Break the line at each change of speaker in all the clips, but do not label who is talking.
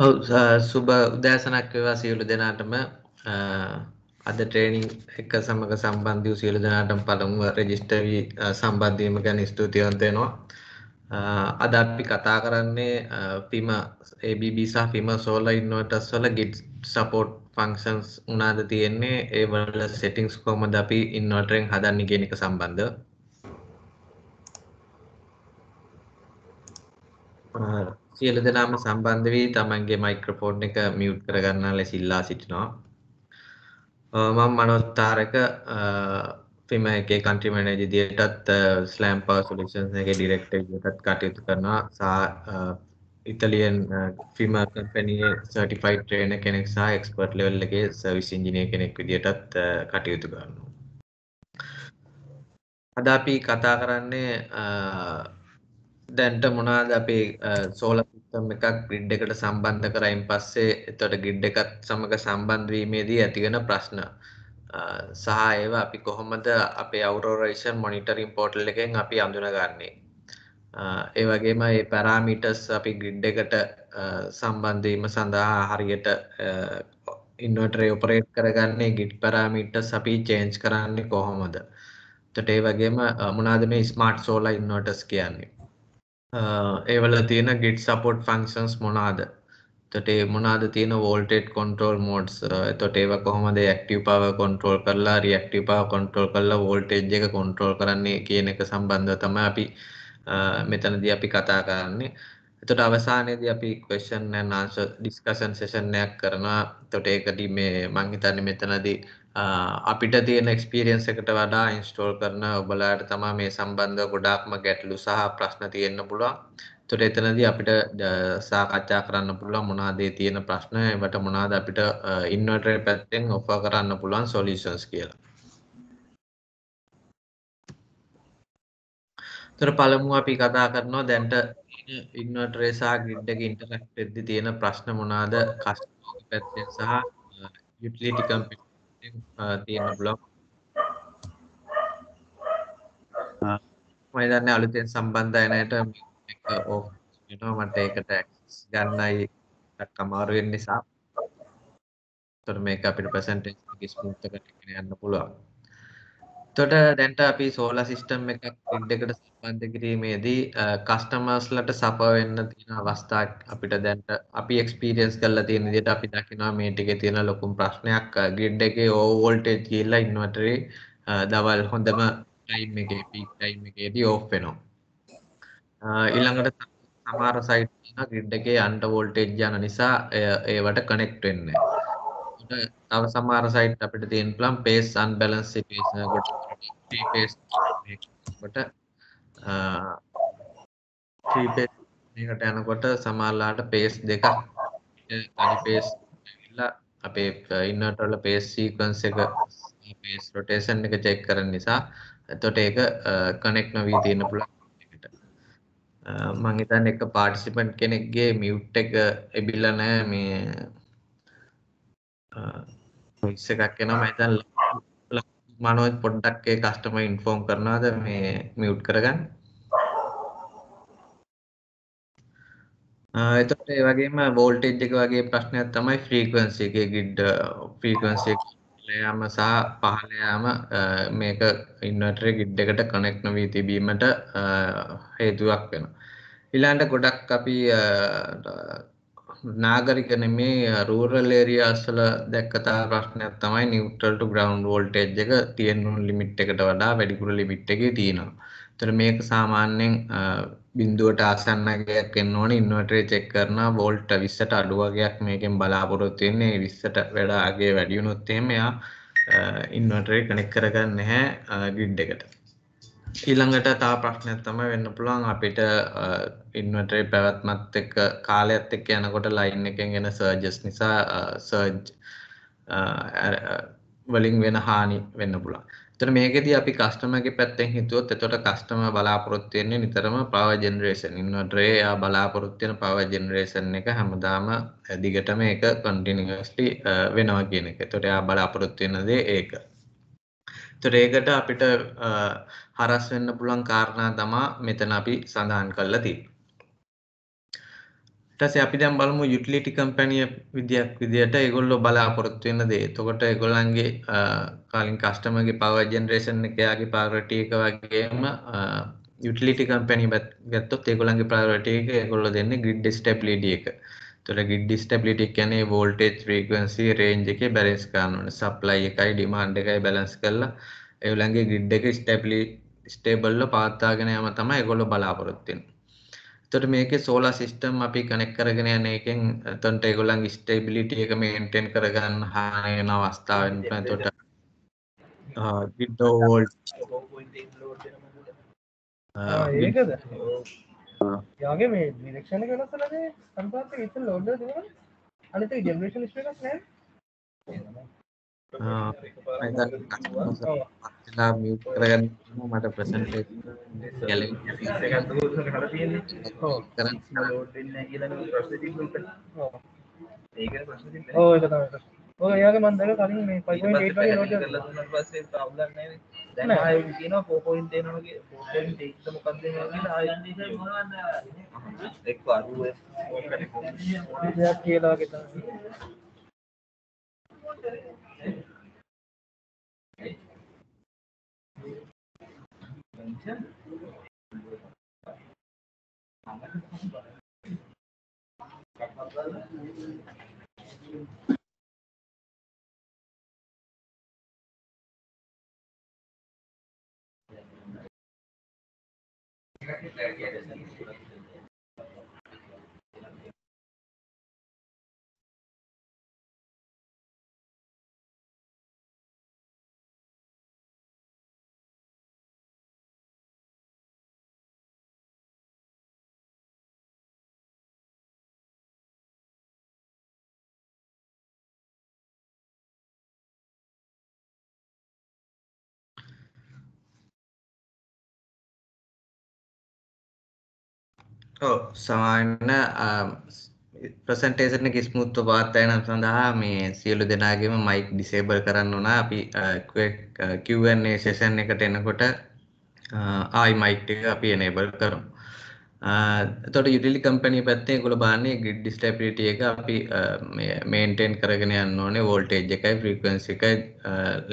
ඔව් සුබ උදෑසනක් වේවා සියලු දෙනාටම අද ට්‍රේනින් එක සමග සම්බන්ධ වූ සියලු දෙනාටම පළමුව රෙජිස්ටර් වී සම්බන්ධ වීම ගැන ස්තුතිවන්ත වෙනවා. අද අපි කතා කරන්නේ පිම ABB සහ පිම solar inverters වල git support functions උනාද තියෙන්නේ ඒ වල settings කොහොමද අපි inverter එකෙන් හදන්නේ කියන එක සම්බන්ධව. අහ් සියලු දෙනාම සම්බන්ධ වී තමන්ගේ මයික්‍රොෆෝන් එක මියුට් කරගන්නා ලෙස ඉල්ලා සිටිනවා. මම මනෝජ් තාරක ෆිම එකේ කන්ට්‍රි මැනේජර් විදියටත් ස්ලෑම් පවර් සොලියුෂන්ස් එකේ ඩිරෙක්ටර් විදියටත් කටයුතු කරනවා. සහ ඉතාලියන් ෆිම කම්පැනියේ සර්ටිෆයිඩ් ට්‍රේනර් කෙනෙක් සහ එක්ස්පර්ට් ලෙවල් එකේ සර්විස් ඉංජිනියර් කෙනෙක් විදියටත් කටයුතු කරනවා. අද අපි කතා කරන්නේ දැන්ට මොනාද අපේ සෝල සිස්ටම් එකක් ග්‍රිඩ් එකට සම්බන්ධ කරයින් පස්සේ එතකොට ග්‍රිඩ් එකත් සමග සම්බන්ධ වීමේදී ඇතිවන ප්‍රශ්න සහ ඒවා අපි කොහොමද අපේ අවුරෝරේෂන් මොනිටරින් පෝටල් එකෙන් අපි අඳුනගන්නේ ඒ වගේම මේ පැරාමීටර්ස් අපි ග්‍රිඩ් එකට සම්බන්ධ වීම සඳහා හරියට ඉන්වර්ටර් ඔපරේට් කරගන්නේ ගිඩ් පැරාමීටර්ස් අපි චේන්ජ් කරන්නේ කොහොමද එතකොට ඒ වගේම මොනවාද මේ ස්මාර්ට් සෝලර් ඉන්වර්ටර්ස් කියන්නේ ඒවල තියෙන ගිට් සපෝට් ෆංක්ෂන්ස් මොනාද තොටේ මොනාද තියෙන වෝල්ටේට් කොන්ට්‍රෝල් මෝඩ්ස් එතොට ඒව කොහොමද ඇක්ටව පාව කොන්ට්‍රෝල් කරලා රියක්ටව පාව කොන්ට්‍රෝල් කරලා වෝල්ටේජ් එක කොන්ට්‍රෝල් කරන්නේ කියන එක සම්බන්ධව තමයි අපි මෙතනදී අපි කතා කරන්නේ එතොට අවසානයේදී අපි question and answer discussion session එකක් කරනවා. එතකොට ඒකදී මේ මම හිතන්නේ මෙතනදී අපිට තියෙන එක්ස්පිරියන්ස් එකට වඩා ඉන්ස්ටෝල් කරන ඔබලාට තමා මේ සම්බන්ධ ගොඩාක්ම ගැටලු සහ ප්‍රශ්න තියෙන්න පුළුවන් තොට එතනදී අපිට සාකච්ඡා කරන්න පුළුවන් මොනාදේ තියෙන ප්‍රශ්න එවට මොනාද අපිට ඉන්වර්ටර් පැත්තෙන් ඔෆර් කරන්න පුළුවන් සොලියුෂන්ස් කියලා. තොර පළමුව අපි කතා කරනවා දැන්ට ඉන්වර්ටර් සහ ග්‍රිඩ් එක ඉන්ටරැක්ට් වෙද්දී තියෙන ප්‍රශ්න මොනාද කස්ටමර් පැත්තෙන් සහ යුටිලිටි කම්පැනි තියෙන බ්ලොග් මම දන්නේ අලුතෙන් සම්බන්ධ අය නෑට මේක ඕෆ් වෙනවා මට ඒකට ඇක්සස් ගන්නයි ටිකක් අමාරු වෙන නිසා ඒතර මේක අපිට ප්‍රසන්ටේෂන් එක ස්මූත් එකට යන්න පුළුවන් තොට දැන්ට අපි සෝල සිිස්ටම් එකක් ඉඩකට සම්බන්ධ කිරීමේදී කස්ටමර්ස්ලට සපවෙන්න තියෙන අවස්ථාක් අපිට දැන්ට අපි එක්ස්පිරියන්ස් කල්ල තියෙන දිට අපි දකිනවා මේටික තියෙන ලොකුම් ප්‍රශ්නයක් ගිඩ් එක ඕවෝල්ටේ කියල්ලා ඉන්වටරේ දවල් හොඳම ටයිම් එක පික් ටයිම් එකේදී ඕ් වෙනවා ඉල්ළඟට සමාර සයිට් ගිඩ් එක අන්ට වෝල්ටේජ් යන නිසා ඒවට කනෙක්ට් වෙන්නේ තව සමහර සයිට් අපිට තියෙන පුළුවන් පේස් අන්බැලන්ස් සිටුේෂන් එකකට ත්‍රී පේස් මේකට ත්‍රී පේස් මේකට යනකොට සමහරලාට පේස් දෙකක් තනි පේස් ඇවිල්ලා අපේ ඉන්වර්ටර් වල පේස් සීක්වන්ස් එක පේස් රොටේෂන් එක චෙක් කරන නිසා එතකොට ඒක කනෙක්ට් නොවී තියෙන පුළුවන් මං හිතන්නේ එක පාටිසිපන්ට් කෙනෙක්ගේ මියුට් එක එබිලා නැහැ මේ මික්ස එකක් එනවා මතන් මනෝජ් පොඩ්ඩක් ඒ කස්ටම ඉන්ෆෝම් කරනවාද මේ මියුට් කරගන්න එතකොට ඒ වගේම වෝල්ටේජ් එක වගේ ප්‍රශ්නයක් තමයි ෆ්‍රීකවෙන්සි එකේ ගිඩ් ෆ්‍රීකවෙන්සි එක යාම සහ පහළ යාම මේක ඉන්වර්ටර් ගිඩ් එකට කනෙක්ට් නොවී තිබීමට හේතුවක් වෙනවා. ඊළඟට ගොඩක් අපි නාගරික නෙමේ රූරල් ඒරියාස් වල දැක්ක තා ප්‍රශ්නයක් තමයි නියුට්‍රල් ටු ග්‍රවුන්ඩ් වෝල්ටේජ් එක තියෙන ලිමිට් එකට වඩා වැඩිපුර ලිමිට් එකේ තියෙනවා. ඒතර මේක සාමාන්‍යයෙන් බිඳුවට ආසන්න ගයක් එන්න ඕනේ ඉන්වර්ටරේ චෙක් කරනවා වෝල්ට් 20ට අඩු වගේක් මේකෙන් බලාපොරොත්තු වෙන්නේ 20ට වඩා අගේ වැඩි වුණොත් එහෙම එයා ඉන්වර්ටරේ කනෙක්ට් කරගන්නේ නැහැ ග්‍රිඩ් එකට. ඊළඟට තා ප්‍රශ්නයක් තමයි වෙන්න පුළුවන් අපිට ඉන්වර්ටරේ පැවැත්මත් එක්ක කාලයත් එක්ක යනකොට ලයින් එකෙන් එන සර්ජස් නිසා සර්ජ් වලින් වෙන හානි වෙන්න පුළුවන්. එතන මේකෙදී අපි කස්ටමර්ගේ පැත්තෙන් හිතුවොත් එතකොට කස්ටමර් බලාපොරොත්තු වෙන්නේ නිතරම power generation. ඉන්වර්ටරේ එයා බලාපොරොත්තු වෙන power generation එක හැමදාම දිගටම ඒක continuously වෙනවා කියන එක. එතකොට එයා බලාපොරොත්තු වෙන දේ ඒක. එතකොට ඒකට අපිට හරස් වෙන්න පුළුවන් කාරණා තමා මෙතන අපි සඳහන් කරලා තියෙන්නේ. ඊට පස්සේ අපි දැන් බලමු යුටිලිටි කම්පැනි විදියක් විදියට ඒගොල්ලෝ බලාපොරොත්තු වෙන දේ. එතකොට ඒගොල්ලන්ගේ කලින් කස්ටමර්ගේ පවර් ජෙනරේෂන් එක යාගේ ප්‍රයොරිටි එක වගේම යුටිලිටි කම්පැනි ගත්තොත් ඒගොල්ලන්ගේ ප්‍රයොරිටි එක ඒගොල්ලෝ දෙන්නේ ග්‍රිඩ් ස්ටැබිලිටි එක. එතකොට ග්‍රිඩ් ස්ටැබිලිටි කියන්නේ වෝල්ටේජ් ෆ්‍රීකවෙන්සි රේන්ජ් එකේ බැලන්ස් කරන්න ඕනේ. සප්ලයි එකයි ඩිමාන්ඩ් එකයි බැලන්ස් කරලා ඒගොල්ලන්ගේ ග්‍රිඩ් එක ස්ටැබිලිටි ස්ටේබල්ල පාත්තාගෙන යම තමයි ඒගොල්ලෝ බලාපොරොත්තු වෙන්නේ. එතකොට මේකේ solar system අපි connect කරගෙන යන එකෙන් එතනට ඒගොල්ලන්ගේ stability එක maintain කරගන්න හානි වෙන අවස්ථාවෙන් එතකොට ආ window volt ඒකද?
යාගේ මේ direction එක වෙනස් වෙලාද? සම්පූර්ණ ඉතින් load එක දෙනවා. අනිත් ජෙනරේෂන් ඉස්සු එකක් නැහැ.
ලා මියුට් කරගන්න මට ප්‍රසන්ට් එක ගැලවෙන්න
හදලා
තියෙන්නේ. ඔව් කරන්ට්
ලෝඩ් වෙන්නේ නැහැ කියලා නම් ප්‍රශ්න තිබුණා. ඔව්. ඒකේ ප්‍රශ්න තිබුණා. ඔව් ඒක තමයි. ඔය යාගේ මන් දැක කලින්
මේ 5.8 වගේ ලෝඩ් කරලා
දුන්නාට පස්සේ ප්‍රොබ්ලම් නැහැ. දැන් ආයෙත් කියනවා 4.8 වගේ 4.8 ද මොකක්ද මේ කියලා ආයෙත් ඒක මොනවද එක්ක 60 ඔක්කොම
කියලා වගේ තමයි.
కొంచెం Gracias.
ඔව් සමාන ප්‍රසන්ටේෂන එක ස්මුත්ව පවත්වා යන සඳහා මේ සියලු දෙනාගේම මයික් ඩිසේබල් කරන්න ඕන අපි Q&A session එකට එනකොට ආයි මයික් එක අපි enable කරමු. තොට යුටිලි කම්පනී පැත්තේ ගොල බාන්නේ ගිඩ් ඩිස්ටැපිලිටිය එක අපි මේන්ටෙන් කරගෙන යන්න ඕනේ වෝල්ටේජ් එකයි ෆ්‍රීකවෙන්සි එකයි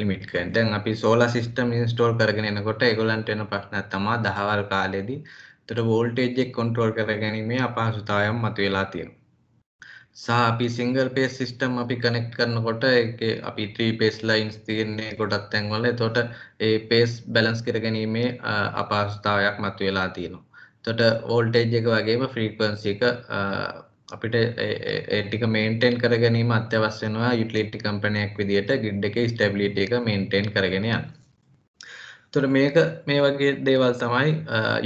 ලිමිට් කරන්න. දැන් අපි සෝලාර් සිස්ටම් ඉන්ස්ටෝල් කරගෙන එනකොට ඒගොල්ලන්ට එන ප්‍රශ්නයක් තමයි දහවල් කාලෙදී තොට වෝල්ටේජෙක් කොන්ට්‍රෝල් කර ගැනීමේ අපහසුතායම් මතුවෙලා තියෙන සහ අපි සිංගල් පේස් සිිස්ටම් අපි කනෙක්් කරනකොට එක අපි ත්‍රී පේස් ලයින්ස් තියෙන්නේ ගොඩත් තැන්වල තොට ඒ පේස් බැලන්ස් කර ගැනීමේ අපහසුතාවයක් මතුවෙලා තියෙනවා තොට ඕල්ටේජ් එක වගේම ෆ්‍රීකන්සික අපිට ඒටික මේන්ටෙන් කර ගැනීම අත්‍යවශ්‍යනවා යුටලිටි කම්පනයක් විදිට ගිඩ් එක ස්ටබලිට එක මේන්ටෙන් කරගෙනයන්න තොර මේක මේ වගේ දේවල් තමයි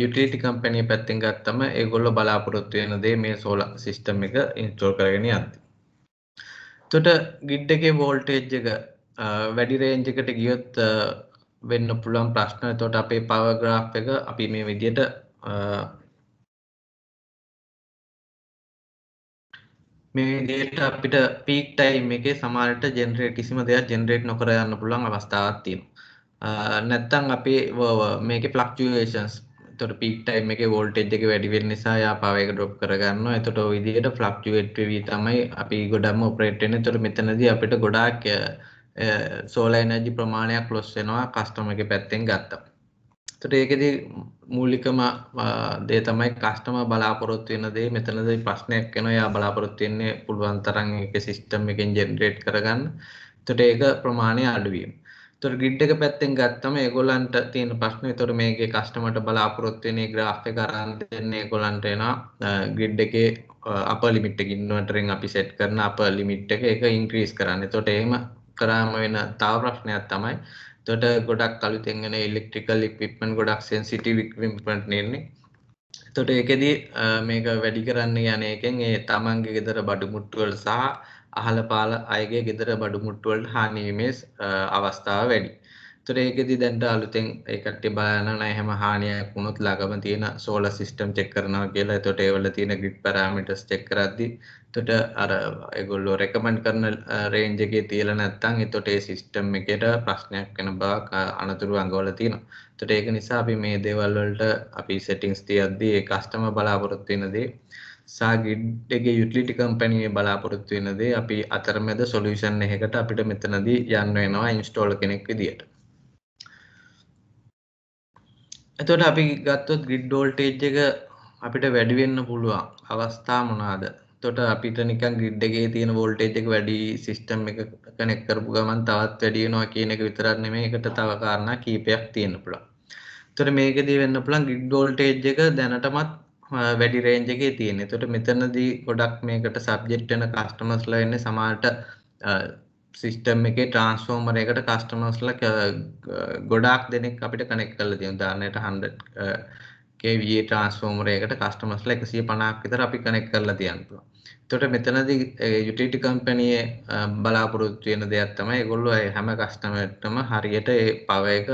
යුටිලිටි කම්පැනී පැත්තෙන් ගත්තම ඒගොල්ල බලාපොරොත්තු වෙන දේ මේ සෝලා සිස්ටම් එක ඉන්ස්ටෝල් කරගෙන යද්දි. එතකොට ගිඩ් එකේ වෝල්ටේජ් එක වැඩි රේන්ජ් එකට ගියොත් වෙන්න පුළුවන් ප්‍රශ්න. එතකොට අපේ පවර් ග්‍රාෆ් එක අපි මේ විදියට මේ විදියට අපිට පීක් ටයිම් එකේ සමහරට ජෙනරේට් කිසිම දෙයක් ජෙනරේට් නොකර යන්න පුළුවන් අවස්ථාවක් තියෙනවා. නැත්තං අපේ මේක ෆ්ලක්චුවේෂන්ස් එතකොට peak time එකේ voltage එක වැඩි වෙන නිසා යා power එක drop කරගන්නවා. එතකොට ওই විදිහට fluctuate වෙවි තමයි අපි ගොඩක්ම operate වෙන්නේ. එතකොට මෙතනදී අපිට ගොඩාක් solar energy ප්‍රමාණයක් loss වෙනවා customer එකේ පැත්තෙන් ගත්තා. එතකොට ඒකෙදී මූලිකම දේ තමයි කස්ටමර් බලාපොරොත්තු වෙන දේ මෙතනදී ප්‍රශ්නයක් වෙනවා. යා බලාපොරොත්තු වෙන්නේ පුළුවන් තරම් ඒක system එකෙන් generate කරගන්න. එතකොට ඒක ප්‍රමාණය අඩු වීම. තොර ගිඩ් එක පැත්තෙන් ගත්තම ඒගොල්ලන්ට තියෙන ප්‍රශ්නේ තොර මේකේ කස්ටමර්ට බලාපොරොත්තු වෙන ග්‍රාෆ් එක අරන් දෙන්නේ ඒගොල්ලන්ට එනවා ග්‍රිඩ් එකේ අප ලිමිට් එක ඉන්වර්ටරෙන් අපි සෙට් කරන අප ලිමිට් එක ඒක ඉන්ක්‍රීස් කරන්න. එතකොට එහෙම කරාම වෙන තව ප්‍රශ්නයක් තමයි තොට ගොඩක් අලුතෙන්ගෙන ඉල්ලෙක්ට්‍රිකල් ඉක්විප්මන් ගොඩක් සෙන්සිටි වික්විම්පට නෙන්නේ තොට ඒකෙදී මේක වැඩි කරන්න යන එකෙන් ඒ තමන්ගේ ගෙදර බඩු මුට්ටුවල් සහ අහල පාල අයගේ ගෙදර බඩු මුට්ටුවල් හානිවීමේ අවස්ථාව වැඩි. තුර ඒකෙදි දැන්ට අලුතෙන් ඒකට බලන නැහැම හානියක් වුණොත් ළඟම තියෙන සෝල සිස්ටම් චෙක් කරනවා කියලා එතකොට ඒවල තියෙන ග්‍රිඩ් පැරාමීටර්ස් චෙක් කරද්දි එතකොට අර ඒගොල්ලෝ රෙකමන්ඩ් කරන රේන්ජ් එකේ තියලා නැත්නම් එතකොට ඒ සිස්ටම් එකට ප්‍රශ්නයක් වෙන බව අනතුරු අඟවලා තියෙනවා. එතකොට ඒක නිසා අපි මේ දේවල් වලට අපි සෙටින්ග්ස් තියද්දි ඒ කස්ටමර් බලාපොරොත්තු වෙන දේ සා ගිඩ්ඩගේ යුටලිටි කම්පැනිය බලාපොරොත්තු වෙනදේ අපි අතරමැද සොලියුෂන් එකකට අපිට මෙතනදී යන්න වෙනවා ඉන්ස්ටෝල් කෙනෙක් විදියට. එතකොට අපි ගත්තොත් ග්‍රිඩ් වෝල්ටේජ් එක අපිට වැඩි වෙන්න පුළුවන් අවස්ථා මොනවාද? එතකොට අපිට නිකන් ග්‍රිඩ් එකේ තියෙන වෝල්ටේජ් එක වැඩි සිස්ටම් එක කනෙක්ට් කරපු ගමන් තවත් වැඩි වෙනවා කියන එක විතරක් නෙමෙයි ඒකට තව කාරණා කීපයක් තියෙන්න පුළුවන්. එතකොට මේකදී වෙන්න පුළුවන් ග්‍රිඩ් වෝල්ටේජ් එක දැනටමත් වැඩි රේන්ජ් එකේ තියෙන. එතකොට මෙතනදී ගොඩක් මේකට සබ්ජෙක්ට් වෙන කස්ටමර්ස්ලා වෙන්නේ සමහරට සිස්ටම් එකේ ට්‍රාන්ස්ෆෝමර් එකට කස්ටමර්ස්ලා ගොඩාක් දෙනෙක් අපිට කනෙක්ට් කරලා තියෙනවා. උදාහරණයට 100 kVA ට්‍රාන්ස්ෆෝමර් එකකට කස්ටමර්ස්ලා 150ක් විතර අපි කනෙක්ට් කරලා තියෙනවා. එතකොට මෙතනදී යුටිලිටි කම්පැනියේ බලාපොරොත්තු වෙන දෙයක් තමයි ඒගොල්ලෝ හැම කස්ටමර්ටම හරියට ඒ පවර් එක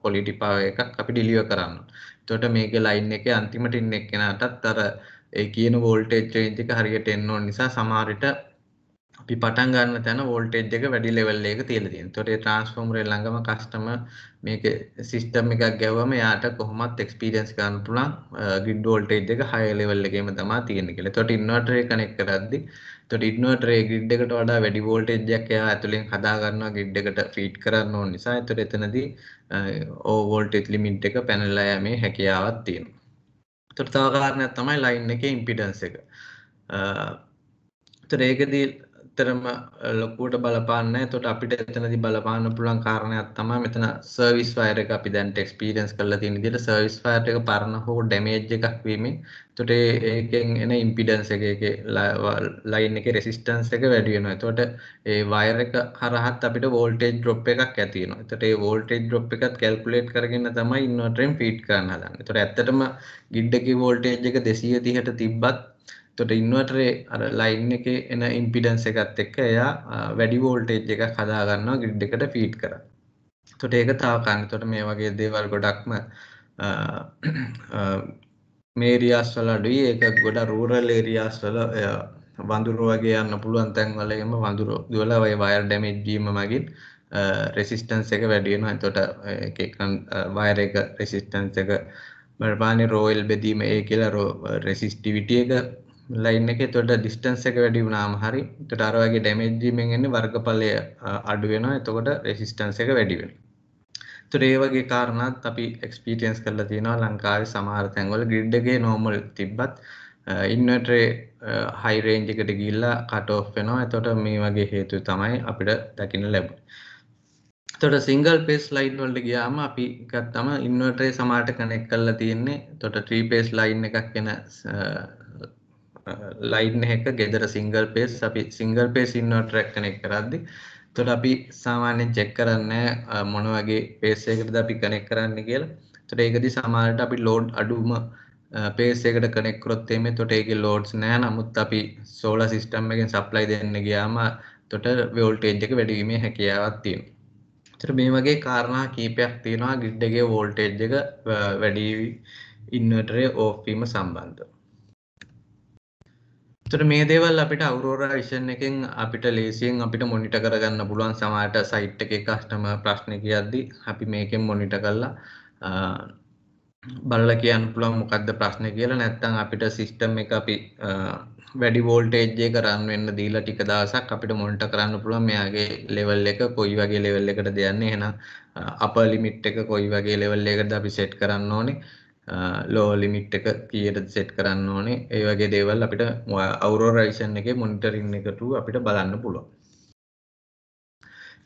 ක්වොලිටි පවර් එකක් අපි ඩිලිවර් කරන්නේ. එතකොට මේකේ ලයින් එකේ අන්තිමට ඉන්න එක්කෙනාටත් අර ඒ කියන වෝල්ටේජ් රේන්ජ් එක හරියට එන්න ඕන නිසා සමහර විට අපි පටන් ගන්න තැන වෝල්ටේජ් එක වැඩි ලෙවල් එකක තියලා තියෙනවා. ඒතකොට ඒ ට්‍රාන්ස්ෆෝමරේ ළඟම කස්ටමර් මේක සිස්ටම් එකක් ගැහුවම එයාට කොහොමත් එක්ස්පීරියන්ස් ගන්න පුළුවන් ග්‍රිඩ් වෝල්ටේජ් එක high level එකේම තමයි තියෙන්නේ කියලා. ඒතකොට ඉන්වර්ටරේ කනෙක්ට් කරද්දී ඒතකොට ඉන්වර්ටරේ ග්‍රිඩ් එකට වඩා වැඩි වෝල්ටේජ් එකක් එයා ඇතුලෙන් හදා ගන්නවා ග්‍රිඩ් එකට ෆීඩ් කරන්න ඕන නිසා. ඒතකොට එතනදී ඕ වෝල්ටේජ් ලිමිට් එක පැනලා යෑමේ හැකියාවක් තියෙනවා. ඒතකොට තව කාරණයක් තමයි ලයින් එකේ ඉම්පිඩන්ස් එක. ඒතර ඒකදී ඇත්තරම ලොකුවට බලපාන්න තොට අපිට එතනදි බලපාන්න පුළුවන් කාරණයක් තමයි මෙතන සර්විස් වයර් එක අපි දැන් එක්ස්පීරියන්ස් කරලා තියෙන විදිහට සර්විස් වයර් එක පරණ හෝ ඩැමේජ් එකක් වීමෙන් එතකොට ඒකෙන් එන ඉම්පිඩන්ස් එක ඒකේ ලයින් එකේ රෙසිස්ටන්ස් එක වැඩි වෙනවා. එතකොට ඒ වයර් එක හරහත් අපිට වෝල්ටේජ් ඩ්‍රොප් එකක් ඇති වෙනවා. එතකොට ඒ වෝල්ටේජ් ඩ්‍රොප් එකත් කැල්කියුලේට් කරගෙන තමයි ඉන්වර්ටරෙන් ෆීඩ් කරන්න හදන්නේ. එතකොට ඇත්තටම ගිඩ් එකේ වෝල්ටේජ් එක 230ට තිබ්බත් තොට ඉන්වටරේ අර ලයින් එක එන ඉන්පිඩන්ස එකත් එක්ක එයා වැඩි වෝල්ටේජ් එක හදාගන්නවා ගිඩ් එකට ෆීට් කර තොට ඒක තාකාන්න තොට මේ වගේ දේවල් ගොඩක්ම මේරියස් වල අඩුයි ඒක ගොඩ රූරල් ඒරියස් වල වඳුරු වගේ යන්න පුළුවන් තැන් වලගෙම වඳුරු දුවල වයි වයර් ඩැමේජ් වීම මගින් රෙසිස්ටන්ස් එක වැඩි වෙනවා එතකොට ඒක වයර් එක රෙසිස්ටන්ස් එක බර්බානේ රෝයල් බෙදීම ඒ කියලා රෙසිස්ටිවිටි එක ලයින් එක එතකොට ඩිස්ටන්ස් එක වැඩි වුණාම හරි එතකොට අර වගේ ඩැමේජ් වීමෙන් එන්නේ වර්ගඵලය අඩු වෙනවා එතකොට රෙසිස්ටන්ස් එක වැඩි වෙනවා එතකොට ඒ වගේ කාරණාත් අපි එක්ස්පීරියන්ස් කරලා තියෙනවා ලංකාවේ සමහර තැන්වල ග්‍රිඩ් එකේ නෝමල් තිබ්බත් ඉන්වර්ටරේ හයි රේන්ජ් එකට ගිහිල්ලා කට් ඔෆ් වෙනවා එතකොට මේ වගේ හේතු තමයි අපිට දකින්න ලැබුනේ එතකොට සිංගල් පේස් ලයින් වලට ගියාම අපි ගත්තම ඉන්වර්ටරේ සමහරට කනෙක්ට් කරලා තියෙන්නේ එතකොට 3 පේස් ලයින් එකක් වෙන ලයින් එක ගෙදර සිංගල් පේස් අපි සිංගල් පේස් ඉන්වර්ටරයක් කනෙක් කරද්දි එතකොට අපි සාමාන්‍යයෙන් චෙක් කරන්නේ මොන වගේ පේස් එකකටද අපි කනෙක් කරන්න කියලා. එතකොට ඒකදී සමහරට අපි ලෝඩ් අඩුම පේස් එකට කනෙක් කරොත් එමේ එතකොට ඒකේ ලෝඩ්ස් නැහැ. නමුත් අපි සෝලාර් සිස්ටම් එකෙන් සප්ලයි දෙන්න ගියාම එතකොට වෝල්ටේජ් එක වැඩි වීමේ හැකියාවක් තියෙනවා. එතකොට මේ වගේ කාරණා කීපයක් තියෙනවා ග්‍රිඩ් එකේ වෝල්ටේජ් එක වැඩි ඉන්වර්ටරේ ඕෆ් වීම සම්බන්ධව. තොට මේ දේවල් අපිට අවරෝරයිෂන් එකෙන් අපිට ලේසියෙන් අපිට මොනිට කරගන්න පුළුවන් සමට සයිට් එක කස්ටම ප්‍රශ්න කියද්දි අපි මේකෙන් මොනිට කල්ලා බල්ල කියන්න පුළුවන් මොකක්ද ප්‍රශ්න කියලා නැත්තං අපිට සිිස්ටම් එක අපි වැඩි වෝල්ටේජ්ජය කරන්න වෙන්න දීලා ටික දසක් අපිට මොනිට කරන්න පුළුවන් මෙයාගේ ලෙවල් එක කොයි වගේ ලෙවල් එකට දෙයන්නේ හෙන අප ලිමිට් එක කොයි වගේ ලෙවල් එකට අපි සෙට් කරන්න ඕනේ ලෝ ලිමිට් එක කීයටද සෙට් කරන්න ඕනේ ඒ වගේ දේවල් අපිට අවුරෝරයිසන් එකේ මොනිටරින් එකට අපිට බලන්න පුළුවන්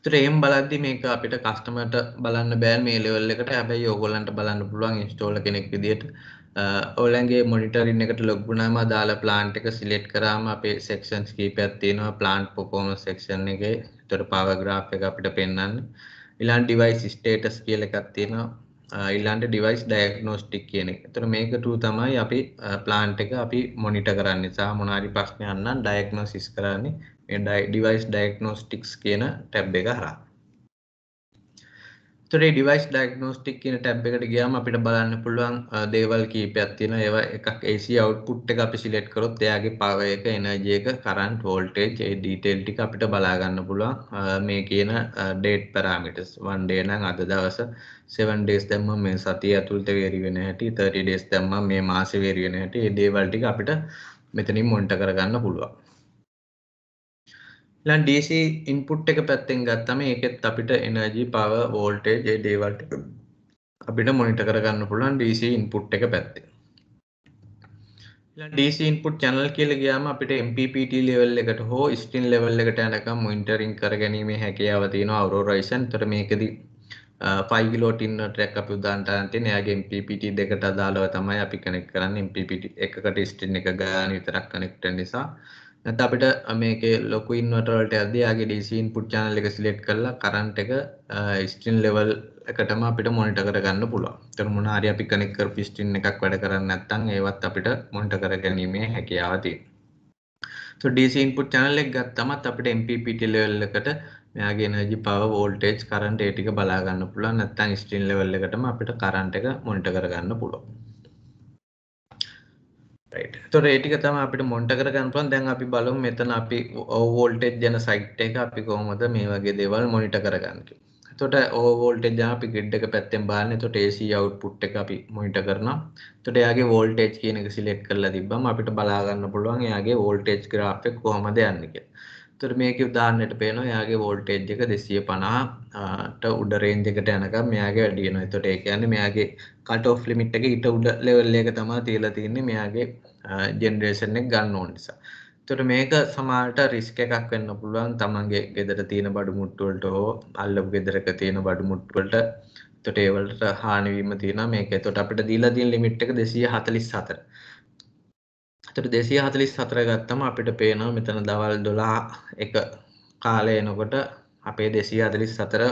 ත්‍රේම් බලද්දි මේක අපිට කස්ටමට බලන්න බෑ මේ ලෙවල් එකට හැබැයි ඕගොල්ලන්ට බලන්න පුළුවන් ඉන්ස්ටෝල් කෙනෙක් විදියට ඔයලන්ගේ මොනිටරින් එකට ලොග් වුණාම අදාළ plant එක සිලෙක්ට් කරාම අපේ sections කීපයක් තියෙනවා plant performance section එකේ. ඒතර power graph එක අපිට පෙන්වන්න. ඊළඟ device status කියලා එකක් තියෙනවා. ඊළඟට device diagnostic කියන එක. එතකොට මේක two තමයි අපි plant එක අපි monitor කරන්නේ. සහ මොනවා හරි ප්‍රශ්නයක් නම් diagnosis කරන්නේ මේ device diagnostics කියන tab එක හරහා. ස්තරේ ඩිවයිස් ඩයිග්නෝස්ටික් කියන ටැබ් එකට ගියාම අපිට බලන්න පුළුවන් දේවල් කීපයක් තියෙනවා. ඒවා එකක් AC output එක අපි select කරොත් එයාගේ power එක, energy එක, current, voltage ඒ detail ටික අපිට බලා ගන්න පුළුවන්. මේ කියන date parameters. one day නම් අද දවස, 7 days දැම්මම මේ සතිය ඇතුළත vary වෙන හැටි, 30 days දැම්මම මේ මාසේ vary වෙන හැටි, මේ දේවල් ටික අපිට මෙතනින් monitor කරගන්න පුළුවන්. ලන් DC ඉන්පුට් එක පැත්තෙන් ගත්තම ඒකෙත් අපිට එනර්ජී පව වෝල්ටේජ් ඒ දේවල් ටික අපිට මොනිටර් කරගන්න පුළුවන් DC ඉන්පුට් එක පැත්තෙන් ඊළඟ DC ඉන්පුට් channel කියලා ගියාම අපිට MPPT level එකට හෝ ස්ටින් level එකට යනකම් මොනිටරින් කරගැනීමේ හැකියාව තියෙනවා Aurora Vision. ඒතර මේකෙදි 5 kilo tin track අපි උදාන්ට ගන්න තියෙන. එයාගේ MPPT දෙකට අදාළව තමයි අපි connect කරන්නේ. MPPT එකකට ස්ටින් එක ගාන විතරක් connect වෙන නිසා නැත්නම් අපිට මේකේ ලොකු ඉන්වර්ටර් වලට යද්දී ආගේ DC input channel එක select කරලා current එක string level එකටම අපිට මොනිටර් කරගන්න පුළුවන්. ඒතර මොන හරි අපි කනෙක්ට් කරපු string එකක් වැඩ කරන්නේ නැත්නම් ඒවත් අපිට මොනිටර් කරගැනීමේ හැකියාව තියෙනවා. so DC input channel එක ගත්තමත් අපිට MPPT level එකට මෙයාගේ energy power voltage current ඒ ටික බලා ගන්න පුළුවන්. නැත්නම් string level එකටම අපිට current එක මොනිටර් කරගන්න පුළුවන්. තොර ඒටික තම අපිට මොන්ට කරගන්නපුලන් දැන් අපි බලමු මෙතන අපි ඕවෝල්ටේජ් යන සයිට් එක අපි කොහොමද මේ වගේ දේවල් මොනිට කරගන්න කියලා. එතකොට ඕවෝල්ටේජ් එක අපි ග්‍රිඩ් එක පැත්තෙන් බලන්නේ. එතකොට AC output එක අපි මොනිටර් කරනවා. එතකොට එයාගේ වෝල්ටේජ් කියන එක සිලෙක්ට් කරලා තිබ්බම අපිට බලා ගන්න පුළුවන් එයාගේ වෝල්ටේජ් graph එක කොහොමද යන්නේ කියලා. තොර මේක උදාන්නට පේන යාගේ වෝල්ටේජ් එක දෙසිය පනාට උඩ රේන්ජ් එකට යනකම් මෙයාගේ වැඩියන එතොට ඒ කියන්නේ මෙයාගේ කට ඔෆ් ලිමිට් එක ඊට උඩ ලෙවල් එක තමයි තියලා තින්නේ මෙයාගේ ජෙනරේෂන් එක ගන්න ඕන නිසා. එතකොට මේක සමහරට රිස්ක් එකක් වෙන්න පුළුවන් තමන්ගේ ගෙදර තියෙන බඩු මුට්ටු වලට හෝ අල්ලපු ගෙදරක තියෙන බඩු මුට්ටු වලට එතකොට ඒ වලට හානි වීම තියෙනවා මේක. එතකොට අපිට දීලා තියෙන ලිමිට් එක 244. තොට දෙසිය හතලිස් සතර ගත්තම අපිට පේනවා මෙතන දවල් දොලා එක කාලය එනකොට අපේ දෙසිය අදලිස් සතර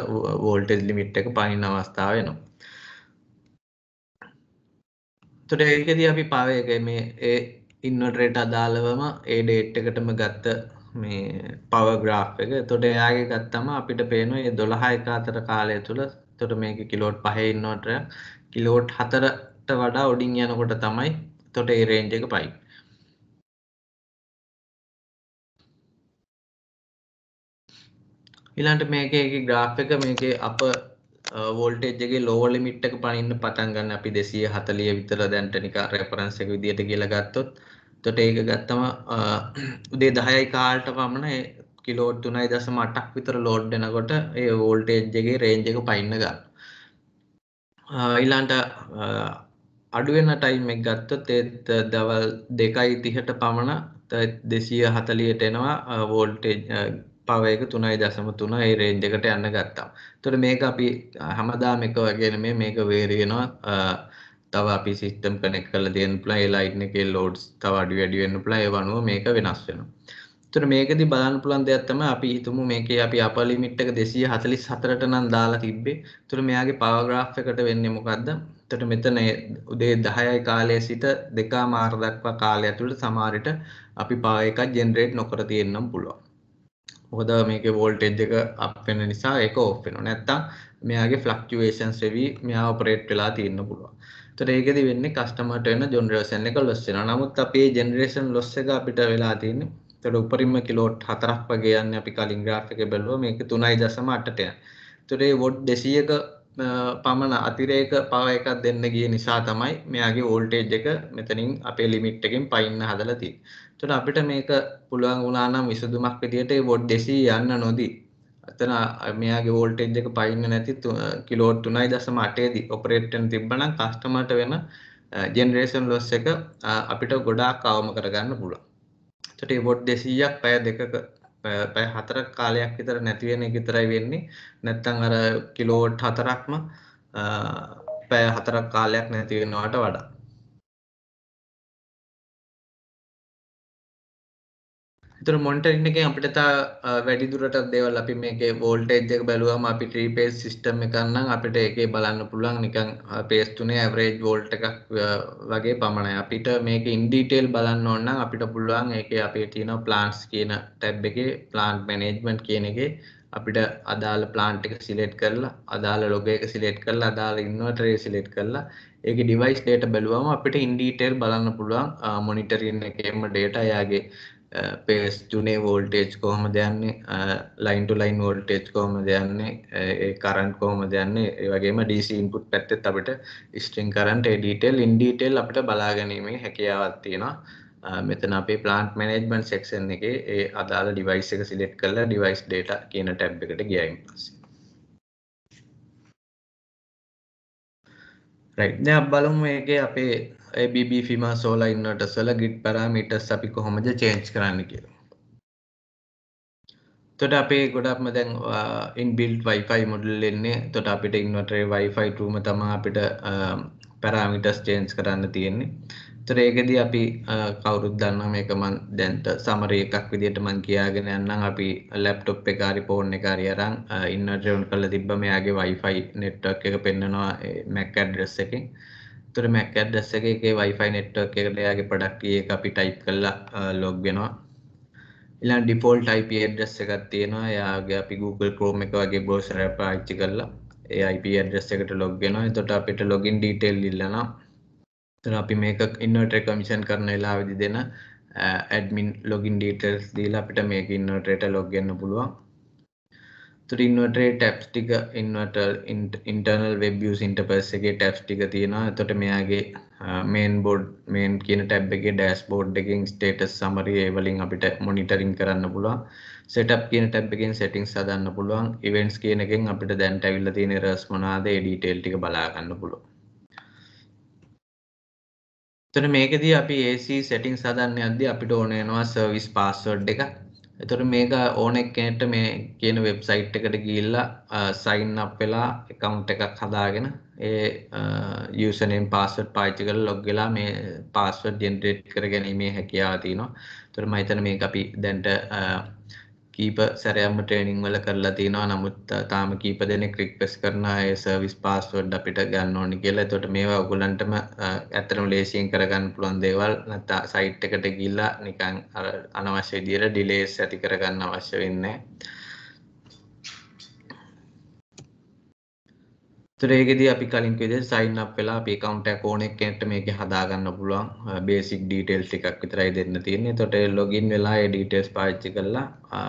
වෝල්ටෙස් ලිමිට් එක පනින්න අවස්ථාව වෙනවා. තොට ඒකදී අපි පාවයක මේ ඒ ඉන්නටරේට අදාළවම ඒ ඩේට් එකටම ගත්ත මේ පවග්‍රාෆ් එක තොට එයාගේ ගත්තම අපිට පේනවා ඒ දොළහා එක අතර කාලය තුළ තොට මේක කිලෝට් පහේ ඉන්නටරයක් කිලෝට් හතරට වඩා ඔඩින් යනකොට තමයි තොට ඒ රේන්ජ එක පයි ඊළඟට මේකේ graph එක මේකේ අප වෝල්ටේජ් uh, එකේ low limit එක පනින්න පටන් ගන්න අපි 240 විතර දැන්ට නිකන් reference එක විදියට කියලා ගත්තොත් එතකොට ඒක ගත්තම uh, උදේ 10යි කාලට පමණ කිලෝට් 3.8ක් විතර ලෝඩ් වෙනකොට ඒ වෝල්ටේජ් එකේ රේන්ජ් එක පයින්න ගන්න. Uh, ඊළඟට අඩු වෙන ටයිම් එක ගත්තොත් ඒත් දවල් 2:30ට පමණ 240ට එනවා වෝල්ටේජ් පව එක 3.3 ඒ රේන්ජ් එකට යන්න ගත්තා. එතකොට මේක අපි හැමදාම එක වගේ නෙමෙයි මේක වේරි වෙනවා. තව අපි සිස්ටම් කනෙක්ට් කරලා දෙන්න පුළුවන්. ඒ ලයිට් එකේ ලෝඩ්ස් තව අඩු වැඩි වෙන්න පුළුවන්. ඒ වනුව මේක වෙනස් වෙනවා. එතකොට මේකදී බලන්න පුළුවන් දෙයක් තමයි අපි හිතමු මේකේ අපි අපර් ලිමිට් එක 244ට නම් දාලා තිබ්බේ. එතකොට මෙයාගේ පවර් graph එකට වෙන්නේ මොකද්ද? එතකොට මෙතන උදේ 10යි කාලයේ සිට දෙකමාර දක්වා කාලය ඇතුළත සමහර අපි පවර් එකක් ජෙනරේට් නොකර තියෙන්නම් පුළුවන්. මොකද මේක වෝල්ටේජ් එක අප් වෙන නිසා ඒක ඔෆ් වෙනවා. නැත්තම් මෙයාගේ ෆ්ලක්චුවේෂන්ස් වෙවි මෙයා ඔපරේට් වෙලා තියෙන්න පුළුවන්. ඒතර ඒකෙදි වෙන්නේ කස්ටමර්ට වෙන ජෙනරේෂන් එක ලොස් වෙනවා. නමුත් අපි මේ ජෙනරේෂන් ලොස් එක අපිට වෙලා තියෙන්නේ. ඒතර උපරිම කිලෝට් 4ක් වගේ යන්නේ අපි කලින් graph එකේ බැලුවා. මේක 3.8ට යන. ඒතර මේ වොඩ් 200ක පමණ අතිරේක පව එකක් දෙන්න ගිය නිසා තමයි මෙයාගේ වෝල්ටේජ් එක මෙතනින් අපේ ලිමිට් එකෙන් පයින්න හදලා තියෙන්නේ. එතකොට අපිට මේක පුළුවන් වුණා නම් විසඳුමක් විදියට ඒ වොඩ් 200 යන්න නොදී අතන මෙයාගේ වෝල්ටේජ් එක පයින්න නැති කිලෝට් 3.8 දී ඔපරේට් වෙන තිබ්බනම් කස්ටමර්ට වෙන ජෙනරේෂන් ලොස් එක අපිට ගොඩාක් අවම කරගන්න පුළුවන්. එතකොට ඒ වොඩ් 200ක් පැය දෙකක පැය හතරක් කාලයක් විතර නැති වෙන එක විතරයි වෙන්නේ. නැත්තම් අර කිලෝට් හතරක්ම පැය හතරක් කාලයක් නැති වෙනවට වඩා එතන මොනිටරින් එකෙන් අපිට තා වැඩිදුරටත් දේවල් අපි මේකේ වෝල්ටේජ් එක බලුවාම අපි 3 phase system එකක් නම් අපිට ඒකේ බලන්න පුළුවන් නිකන් phase 3 average volt එකක් වගේ පමණයි. අපිට මේක in detail බලන්න ඕන නම් අපිට පුළුවන් ඒකේ අපේ තියෙන plants කියන tab එකේ plant management කියන එකේ අපිට අදාළ plant එක select කරලා අදාළ log එක select කරලා අදාළ inverter එක select කරලා ඒකේ device data බලුවාම අපිට in detail බලන්න පුළුවන් monitoring එකේම data එයාගේ පේස් ටුනේ වෝල්ටේජ් කොහොම දෙයන්නේ ලයින් ටු ලයින් වෝල්ටේජ් කොහොම දෙයන්නේ ඒ කරන්ට් කොහොම දෙයන්නේ ඒ වගේම DC ඉන්පුට් පැත්තෙත් අපිට ස්ට්‍රිං කරන්ට් ඒ ඩීටේල් ඉන් ඩීටේල් අපිට බලා ගැනීමේ හැකියාවක් තියෙනවා මෙතන අපේ plant management section එකේ ඒ අදාළ device එක select කරලා device data කියන tab එකට ගියයින් පස්සේ right දැන් බලමු මේකේ අපේ ABB FIMA solar inverters වල grid parameters අපි කොහොමද change කරන්න කියලා. එතකොට අපේ ගොඩක්ම දැන් inbuilt Wi-Fi module එන්නේ. එතකොට අපිට inverter Wi-Fi 2 ම තමයි අපිට parameters change කරන්න තියෙන්නේ. එතකොට ඒකෙදී අපි කවුරුත් දන්නවා මේක මම දැන්ට summary එකක් විදිහට මම කියාගෙන යන්නම්. අපි laptop එක හරි phone එක හරි අරන් inverter on කරලා තිබ්බම එයාගේ Wi-Fi network එක පෙන්නනවා Mac address එකෙන්. තොර මැක් ඇඩ්ඩස් එකේ වයිෆයි නෙට්වර්ක් එකට එයාගේ ප්‍රොඩක්ට් කී එක අපි ටයිප් කරලා ලොග් වෙනවා ඊළඟ ඩිෆෝල්ට් IP ඇඩ්ඩස් එකක් තියෙනවා එයාගේ අපි Google Chrome එක වගේ බ්‍රවුසර් එක පාවිච්චි කරලා ඒ IP ඇඩ්ඩස් එකට ලොග් වෙනවා එතකොට අපිට login detail ඉල්ලනවා එතන අපි මේක ඉන්වර්ටර් කමිෂන් කරන වෙලාවෙදි දෙන ඇඩ්මින් ලොගින් ඩීටෙල්ස් දීලා අපිට මේක ඉන්වර්ටරේට ලොග් වෙන්න පුළුවන් තුර ඉන්වටරේ ටැප්ස් ටික ඉන්වටර් ඉන්ටර්නල් වෙබ් යස් ඉන්ටපස් එකේ ටැප්ස් ටික තියෙනවා එතකොට මෙයාගේ මේන් බෝඩ් මේන් කියන ටැබ් එකේ ඩෑස් බෝඩ් එකෙන් ස්ටේටස් සමරි ඒ වලින් අපිට මොනිටරින් කරන්න පුළුවන් සෙටප් කියන ටැබ් එකෙන් සෙටින්ග්ස් හදන්න පුළුවන් ඉවෙන්ට්ස් කියන එකෙන් අපිට දැන්ට ඇවිල්ලා තියෙන එරර්ස් මොනවාද ඒ ඩීටේල් ටික බලා ගන්න පුළුවන් එතන මේකෙදී අපි AC සෙටින්ග්ස් හදන්න යද්දී අපිට ඕන වෙනවා සර්විස් පාස්වර්ඩ් එකක් එතකොට මේක ඕන එක්කෙනෙක්ට මේ කියන වෙබ්සයිට් එකට ගිහිල්ලා සයින් අප් වෙලා account එකක් හදාගෙන ඒ user name password පාවිච්චි කරලා log වෙලා මේ password generate කරගැනීමේ හැකියාව තියෙනවා. එතකොට මම හිතන්නේ මේක අපි දැන්ට කීප සැරයක්ම ට්‍රේනින් වල කරලා තියෙනවා නමුත් තාම කීප දෙනෙක් රික්වෙස්ට් කරනවා ඒ සර්විස් පාස්වර්ඩ් අපිට ගන්න ඕනේ කියලා. එතකොට මේවා ඔයගොල්ලන්ටම ඇත්තටම ලේසියෙන් කරගන්න පුළුවන් දේවල් නැත්නම් සයිට් එකට ගිහිල්ලා නිකන් අර අනවශ්‍ය විදියට ඩිලේස් ඇති කරගන්න අවශ්‍ය වෙන්නේ නැහැ. ඒකෙදී අපි කලින් කිව්ව විදිහට sign up වෙලා අපි account එක ඕන එක්කෙනෙක්ට මේකේ හදා ගන්න පුළුවන් basic details ටිකක් විතරයි දෙන්න තියෙන්නේ. එතකොට login වෙලා ඒ details පාවිච්චි කරලා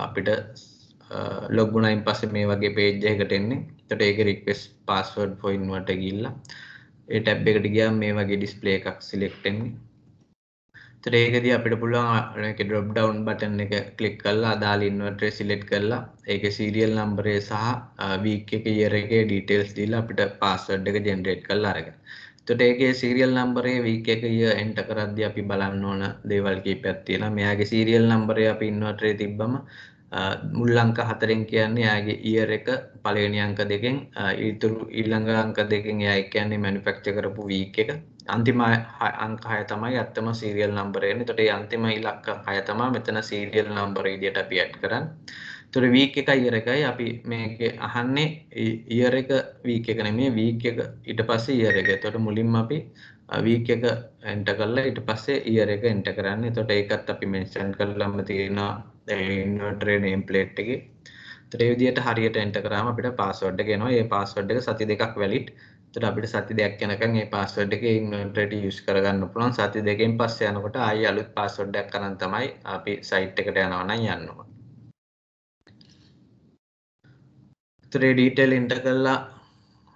අපිට log වුණායින් පස්සේ මේ වගේ page එකකට එන්නේ. එතකොට ඒකේ request password for invite ගිහිල්ලා ඒ tab එකට ගියාම මේ වගේ display එකක් select වෙන්නේ. තර ඒකද අපිට පුළුවන් ඩොප් ඩවන් බටන් එක කලික් කල්ලා අදාල ඉන්වර්ටේ සිලෙට් කරලා ඒක සීරියල් නම්බරේ සහ වීක එක යර එක ඩීටේල්ස් දීලා අපිට පාස්වර්ඩ් එක ජෙනරේට් කරලා අරගෙන. එතකොට ඒකේ සීරියල් නම්බරේ වීක එක ඊය එන්ටර් කරද්දී අපි බලන්න ඕන දේවල් කීපයක් තියෙනවා. මෙයාගේ සීරියල් නම්බරේ අපි ඉන්වර්ටරේ තිබ්බම මුල් අංක හතරෙන් කියන්නේ එයාගේ ඊයර් එක පළවෙනි අංක දෙකෙන් ඊටු ඊළඟ අංක දෙකෙන් එයා කියන්නේ මැනුෆැක්චර් කරපු වීක් එක අන්තිම අංක හය තමයි ඇත්තම සීරියල් නම්බරය එන්නේ. එතකොට ඒ අන්තිම ඉලක්ක හය තමයි මෙතන සීරියල් නම්බර විදියට අපි ඇඩ් කරන්නේ. එතකොට වීක් එකයි ඉයර් එකයි අපි මේක අහන්නේ ඉයර් එක වීක් එක නෙමෙයි වීක් එක ඊට පස්සේ ඉයර් එක. එතකොට මුලින්ම අපි වීක් එක එන්ටර් කරලා ඊට පස්සේ ඉයර් එක එන්ටර් කරන්නේ. එතකොට ඒකත් අපි මෙන්ෂන් කරලාම තියෙනවා ඉන්වර්ටරේ නේම් ප්ලේට් එකේ. එතකොට ඒ විදියට හරියට එන්ටර් කරාම අපිට පාස්වර්ඩ් එක එනවා. ඒ පාස්වර්ඩ් එක සති දෙකක් වැලිඩ්. එතකොට අපිට සති දෙකක් යනකම් මේ පාස්වර්ඩ් එකේ ඉන්වෙන්ටරේටි යූස් කරගන්න පුළුවන්. සති දෙකෙන් පස්සේ යනකොට ආයි අලුත් පාස්වර්ඩ් එකක් අරන් තමයි අපි සයිට් එකට යනවා නම් යන්න ඕන. ඊතරේ ඩීටේල් එන්ටර් කරලා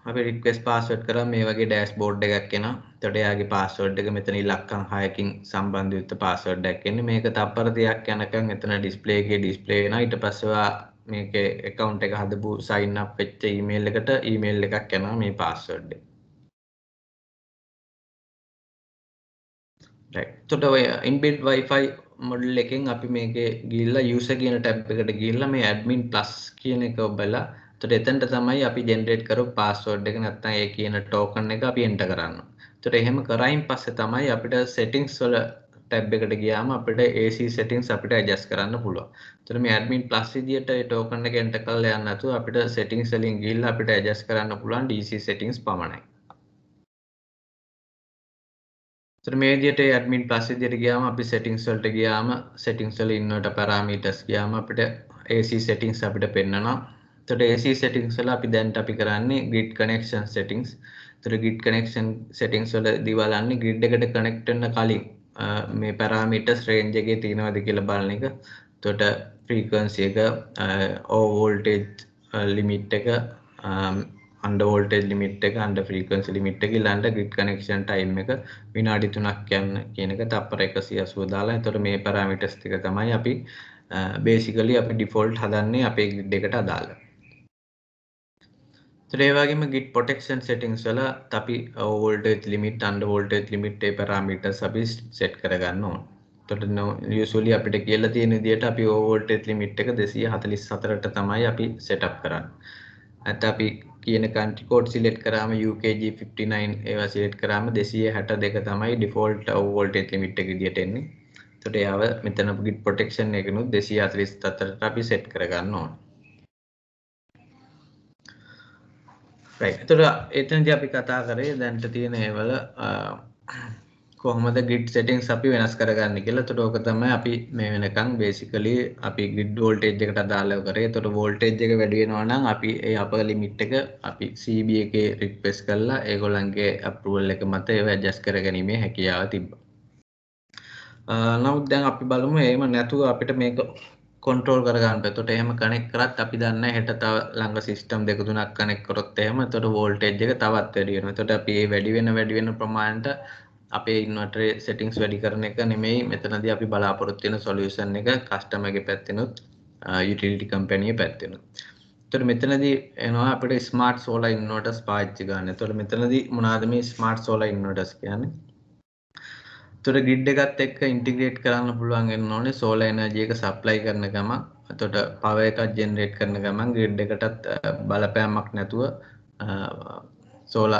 අපි රික්වෙස්ට් පාස්වර්ඩ් කරා මේ වගේ ඩෑෂ්බෝඩ් එකක් එනවා. එතකොට එයාගේ පාස්වර්ඩ් එක මෙතන ඉලක්කම් 6කින් සම්බන්ධ වෙච්ච පාස්වර්ඩ් එකක් එන්නේ. මේක තප්පර 30ක් යනකම් එතන ඩිස්ප්ලේ එකේ ඩිස්ප්ලේ වෙනවා. ඊට පස්සේ මේක එකවුන්් එක හදපු සයින් අප් වෙච්ච ඊමේල් එකට ඊමේල් එකක් යනවා මේ පාස්වර්ඩ් එක. එතකොට ඔය ඉන්බිල්ට් Wi-Fi මොඩල් එකෙන් අපි මේකේ ගිහිල්ලා user කියන ටැබ් එකට ගිහිල්ලා මේ admin plus කියන එක ඔබලා එතකොට එතනට තමයි අපි ජෙනරේට් කරපු පාස්වර්ඩ් එක නැත්නම් ඒ කියන ටෝකන් එක අපි එන්ටර් කරන්නේ. එතකොට එහෙම කරයින් පස්සේ තමයි අපිට settings වල ටැබ් එකට ගියාම අපිට AC settings අපිට adjust කරන්න පුළුවන්. එතකොට මේ admin plus විදියට ඒ token එක enter කරලා යන්න නැතුව අපිට settings වලින් ගිහිල්ලා අපිට adjust කරන්න පුළුවන් DC settings පමණයි. එතකොට මේ විදියට admin plus විදියට ගියාම අපි settings වලට ගියාම settings වල inverter parameters ගියාම අපිට AC settings අපිට පෙන්වනවා. එතකොට AC settings වල අපි දැන් අපි කරන්නේ grid connection settings. එතකොට grid connection settings වල දිවලන්නේ grid එකට connect වෙන්න කලින් මේ පැරාමිටස් රේන්ජ් එකේ තියෙනවද කියලා බලන එක. එතකොට frequency එක over voltage limit එක under voltage limit එක under frequency limit එක ඊළඟට grid connection time එක විනාඩි 3ක් යන කියන එක තප්පර 180 දාලා. එතකොට මේ පැරාමීටර්ස් ටික තමයි අපි basically අපි default හදන්නේ අපේ grid එකට අදාළව. ඒවාගේම ගිට පොටෙක්ෂන් සෙටිංස් වල අපි voltage limit under voltage limit ඒ පැරාමීටර්ස් අපි සෙට් කරගන්න ඕන. එතකොට යූසුවලි අපිට කියලා තියෙන විදිහට අපි ඕවෝල්ටේජ් ලිමිට් එක 244ට තමයි අපි සෙටප් කරන්නේ. නැත්නම් අපි කියන කන්ට්‍රි කෝඩ් සිලෙක්ට් කරාම UKG59 ඒවා සිලෙක්ට් කරාම 262 තමයි ඩිෆෝල්ට් ඕවෝල්ටේජ් ලිමිට් එක විදිහට එන්නේ. එතකොට ඒව මෙතන ගිට ප්‍රොටෙක්ෂන් එකනුත් 244ට අපි සෙට් කරගන්න ඕනේ. එතුට එතනද අපි කතා කරේ දැන්ට තියෙන ඒවල කොහමද ගිට් සෙටිං අපි වෙනස් කරගන්න කියලා තොට ඕක තම අපි මේ වෙනකං බේසිකලි අපි ගිඩ් ෝල්ටේජ් එකට දාලව කරේ තොට වෝල්ටේජ් එක වැඩියෙනවානම් අපි ඒ අප ලිමිට් එක අපි සබ එක රික්පෙස් කරලා ඒගොලන්ගේ අපරුවල් එක මත ඒව ජස් කර ගැනීමේ හැකියාව තිබ්බ නමුත් දැන් අපි බලමු ඒම නැතුව අපිට මේක කොන්ට්‍රෝල් කරගන්න තොට එහෙම කනෙක් කරත් අපි දන්න හෙට තව ළඟ සිිස්ටම් දෙක තුනක් කනෙක් කොත් එහෙම තොට වෝල්ටේජ් එක තවත් වැඩියෙන තොට අපේ වැඩිවෙන වැඩිවෙන ප්‍රමාණට අපේ ඉන්වටරේ සෙටිංස් වැඩි කරන එක නෙමෙයි මෙතනද අපි බලාපොරොත්තින සොලියෂන් එක කස්ටමගේ පැත්තිනුත් යුටිලිටි කම්පැනිය පැත්තිනුත් තොට මෙතනද එනවා අපට ස්මාර්ට් සෝලා ඉන්නෝටස් පාච්චි ගන්න තොට මෙතනද මුණනාදම ස්මාර්ට් සෝලා ඉන්නෝටස් කියන්නේ තොට ගිඩ් එකත් එක්ක ඉන්ටිග්‍රේට් කරන්න පුළුවන්ගෙන් ඕනේ සෝල එනජයක සප්ලයි කරන ගමන් තොට පව එකක් ජෙනරේට් කරන ගමන් ගිඩ් එකටත් බලපෑමක් නැතුව සෝල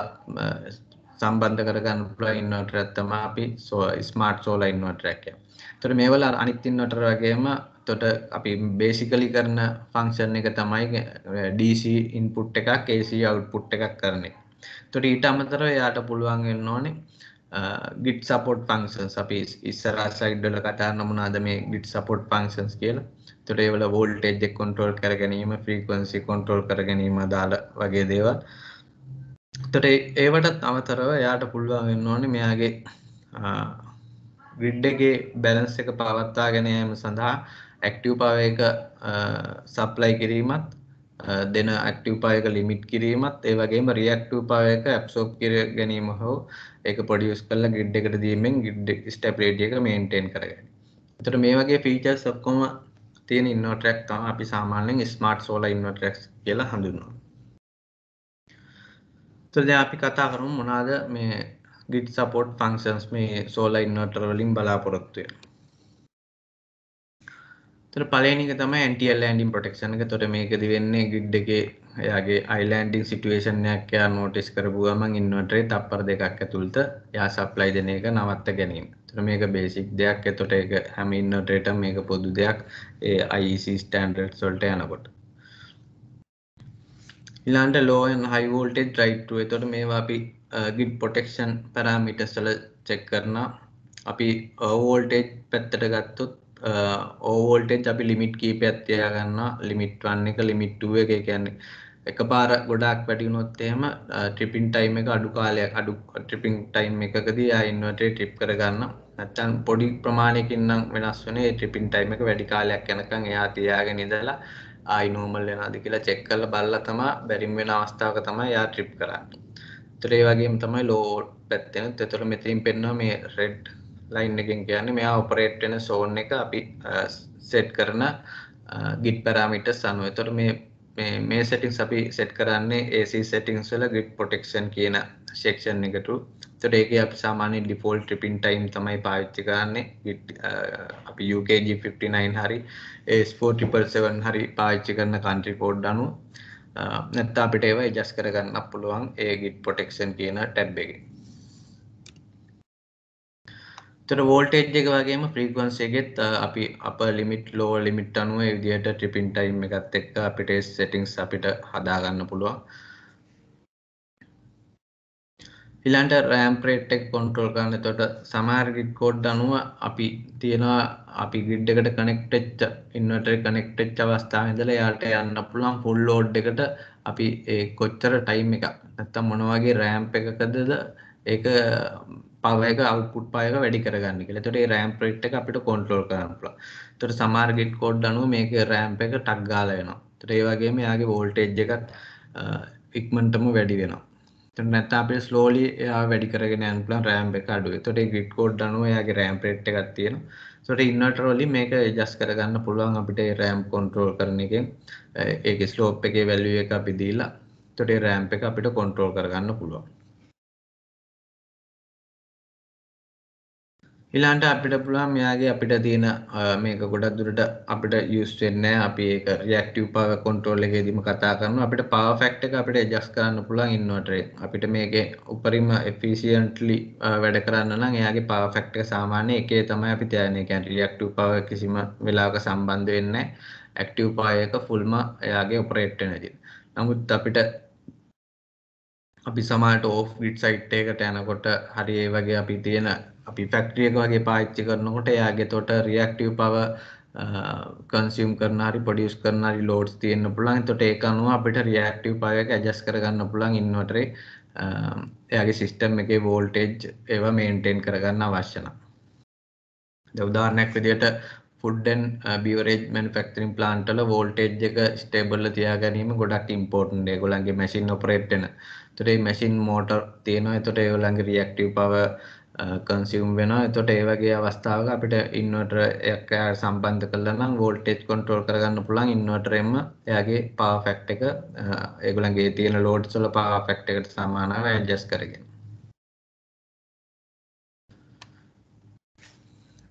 සම්බන්ධ කරගන්න පුළ ඉන්නවට ඇත්තම අපි සෝ ස්මාර්ට් සෝල ඉන්නවටරැක්ය තොට මේවල අනිත්තින්නොටර වගේම තොට අපි බේසිකලි කරන ෆංක්ෂන් එක තමයි DC ඉන්පුට් එකක් AC අවුට්පුට් එකක් කරන එක. තොට ඊට අමතරව එයාට පුළුවන් වෙන්න ඕනේ ගිට් සපෝට් ෆංක්ෂන්ස් අපි ඉස්සරා සයිඩ්වල කතා නමුණාද මේ ගිට් සපෝට් ෆංක්ෂන්ස් කියලා. එතකොට ඒවල වෝල්ටේජ් එක කන්ට්‍රෝල් කර ගැනීම, ෆ්‍රීකවෙන්සි කන්ට්‍රෝල් කර ගැනීම දාල වගේ දේවල්. එතකොට ඒවටත් අමතරව එයාට පුළුවන් වෙන්න ඕනේ මෙයාගේ ග්‍රිඩ් එකේ බැලන්ස් එක පවත්වාගෙන යාම සඳහා ඇක්ටිව් පවර් එක සප්ලයි කිරීමත් දෙන ඇක්ටිව් පායක ලිමිට් කිරීමත් ඒ වගේම රියක්ටිව් පායක ඇබ්සෝබ් කර ගැනීම හෝ ඒක ප්‍රොඩියස් කරලා ග්‍රිඩ් එකට දීමෙන් ග්‍රිඩ් ස්ටැබ් රේඩිය එක මේන්ටේන් කරගන්න. එතකොට මේ වගේ ෆීචර්ස් ඔක්කොම තියෙන ඉන්වර්ටරයක් තමයි අපි සාමාන්‍යයෙන් ස්මාර්ට් සෝලාර් ඉන්වර්ටරක්ස් කියලා හඳුන්වනවා. එතකොට දැන් අපි කතා කරමු මොනවාද මේ ග්‍රිඩ් සපෝට් ෆන්ක්ෂන්ස් මේ සෝලාර් ඉන්වර්ටර් වලින් බලාපොරොත්තු වෙනවා. තොර පලනික තම ඇන්ටල් ලන්ඩින් ප්‍රටක්ෂන එක තොට මේකද වෙන්නේ ගිඩ් එක එයාගේ අයිලන්ඩින් සිටුවේෂන්යක් යා නෝටිස් කරපුගමන් ඉන්නවටේ තප්පර දෙකක් ඇතුළත යා සප්ලයි දෙන එක නවත්ත ගැනීම තොර මේක බේසික් දෙයක් එතොට එක හැම ඉන්නටේට මේක පොදු දෙයක් ඒ අයිC ස්ටන්ඩඩ් සොල්ට යනකොට ඉලාන්ට ලෝයන් හයිවෝල්ටේ ්‍රයිට්ුව තොට මේවා අපි ගිඩ් පොටෙක්ෂන් පැරාමිටස්ල චෙක් කරන අපි ඕවෝල්ටේජ් පැත්තට ගත්තුත් ඕවෝල්ටෙන් අපි ලිමිට් කීපයක් තියාගන්න ලිමිට් වන්න එක ලිමිට්ටුව එක කියන්නේ එක පාර ගොඩක් වැඩිුණොත් එහෙම ට්‍රිපින් ටයිම් එක අඩු කාලයක් අඩු ට්‍රිපින් ටයිම් එකකදී ආ ඉන්වර්ටරේ ට්‍රිප් කරගන්න නැත්නම් පොඩි ප්‍රමාණයකින් නම් වෙනස් වෙන්නේ ට්‍රිපින් ටයිම් එක වැඩි කාලයක් යනකම් එයා තියාගෙන ඉඳලා ආයි නෝමල් වෙනවාද කියලා චෙක් කරලා බලලා තමයි බැරිම වෙන අවස්ථාවක තමයි එයා ට්‍රිප් කරන්නේ. ඒතර ඒ වගේම තමයි ලෝ පැත්තෙනුත් ඒතර මෙතනින් පෙන්නවා මේ රෙඩ් ලයින් එකෙන් කියන්නේ මෙයා ඔපරේට් වෙන සෝන් එක අපි සෙට් කරන git parameters අනුව. එතකොට මේ මේ මේ settings අපි set කරන්නේ AC settings වල grid protection කියන section එකට. එතකොට ඒකේ අපි සාමාන්‍ය default tripping time තමයි පාවිච්චි කරන්නේ. git අපි UKG 59 හරි AS4777 හරි පාවිච්චි කරන country code අනුව. නැත්නම් අපිට ඒවා adjust කරගන්න පුළුවන් ඒ git protection කියන tab එකේ. තර වෝල්ටේජ් එක වගේම ප්‍රීකවන්සේගෙත් අපි අප ලිමිට් ලෝ ලිමිට් අනුව විදිහට ට්‍රිපින් ටයිම් එකත් එක්ක අපිට සෙටිංස් අපිට හදාගන්න පුළුවන් ඊළඟට රෑම් රේට් එක කන්ට්‍රෝල් කරන්න. එතකොට සමහර ග්‍රිඩ් කෝඩ් අනුව අපි තියනවා අපි ග්‍රිඩ් එකට කනෙක්ට් වෙච්ච ඉන්වර්ටර් එක කනෙක්ට් වෙච්ච අවස්ථාවේ ඉඳලා එයාට යන්න පුළුවන් ෆුල් ලෝඩ් එකට අපි ඒ කොච්චර ටයිම් එකක් නැත්තම් මොන වගේ රෑම්ප් එකකදද ඒක පව එක අවුට්පුට් පව එක වැඩි කරගන්න කියලා. එතකොට මේ RAM rate එක අපිට control කරන්න පුළුවන්. එතකොට සමහර git code අනුව මේකේ RAM එක ටක් ගාලා වෙනවා. එතකොට ඒ වගේම යාගේ voltage එකත් ඉක්මනටම වැඩි වෙනවා. එතකොට නැත්නම් අපිට slowly එයා වැඩි කරගෙන යන්න පුළුවන් RAM එක අඩුයි. එතකොට මේ git code අනුව යාගේ RAM rate එකක් තියෙනවා. එතකොට ඉන්වර්ටර් වලින් මේක adjust කරගන්න පුළුවන් අපිට ඒ RAM control කරන එකෙන්
ඒකේ slope එකේ value එක අපි දීලා එතකොට RAM එක අපිට control කරගන්න පුළුවන්.
ඊළඟට අපිට පුළුවන් මෙයාගේ අපිට තියෙන මේක ගොඩක් දුරට අපිට යූස් වෙන්නේ අපි ඒක රියැක්ටිව් පවර් කන්ට්‍රෝල් එකේදීම කතා කරනවා අපිට පවර් ෆැක්ට් එක අපිට ඇඩ්ජස්ට් කරන්න පුළුවන් ඉන්වර්ටරේ අපිට මේකේ උපරිම එෆිෂියන්ට්ලි වැඩ කරන්න නම් එයාගේ පවර් ෆැක්ට් එක සාමාන්‍ය එකේ තමයි අපි තියන්නේ ඒ කියන්නේ රියැක්ටිව් පවර් කිසිම වෙලාවක සම්බන්ධ වෙන්නේ නැහැ ඇක්ටිව් පවර් එක ෆුල්ම එයාගේ ඔපරේට් වෙන විදිහ නමුත් අපිට අපි සමාට ඕෆ් ගිට් සයිට් එකට යනකොට හරි ඒ වගේ අපි තියෙන අපි ෆැක්ටරි එක වගේ පාවිච්චි කරනකොට එයාගේ තොට රියැක්ටිව් පව කන්සියම් කරන හරි ප්‍රොඩියස් කරන හරි ලෝඩ්ස් තියෙන්න පුළුවන්. එතකොට ඒක අනුව අපිට රියැක්ටිව් පව එක ඇඩ්ජස්ට් කරගන්න පුළුවන් ඉන්වර්ටරේ එයාගේ සිස්ටම් එකේ වෝල්ටේජ් ඒවා මේන්ටේන් කරගන්න අවශ්‍ය නම්. දැන් උදාහරණයක් විදිහට ෆුඩ්ඩන් බිවරේජ් මැනුෆැක්චරින් ප්ලාන්ට් වල වෝල්ටේජ් එක ස්ටේබල්ව තියාගැනීම ගොඩක් ඉම්පෝටන්ට් ඒගොල්ලන්ගේ මැෂින් ඔපරේට් වෙන එතකොට මේ මැෂින් මෝටර් තියෙනවා. එතකොට ඒගොල්ලන්ගේ රියැක්ටිව් පවර් කන්සියුම් වෙනවා. එතකොට ඒ වගේ අවස්ථාවක අපිට ඉන්වර්ටර් එකක් එයාට සම්බන්ධ කරලා නම් වෝල්ටේජ් කන්ට්‍රෝල් කරගන්න පුළුවන් ඉන්වර්ටරෙන්ම එයාගේ පාවර් ෆැක්ට් එක ඒගොල්ලන්ගේ තියෙන ලෝඩ්ස් වල පාවර් ෆැක්ට් එකට සමානව ඇඩ්ජස්ට් කරගෙන.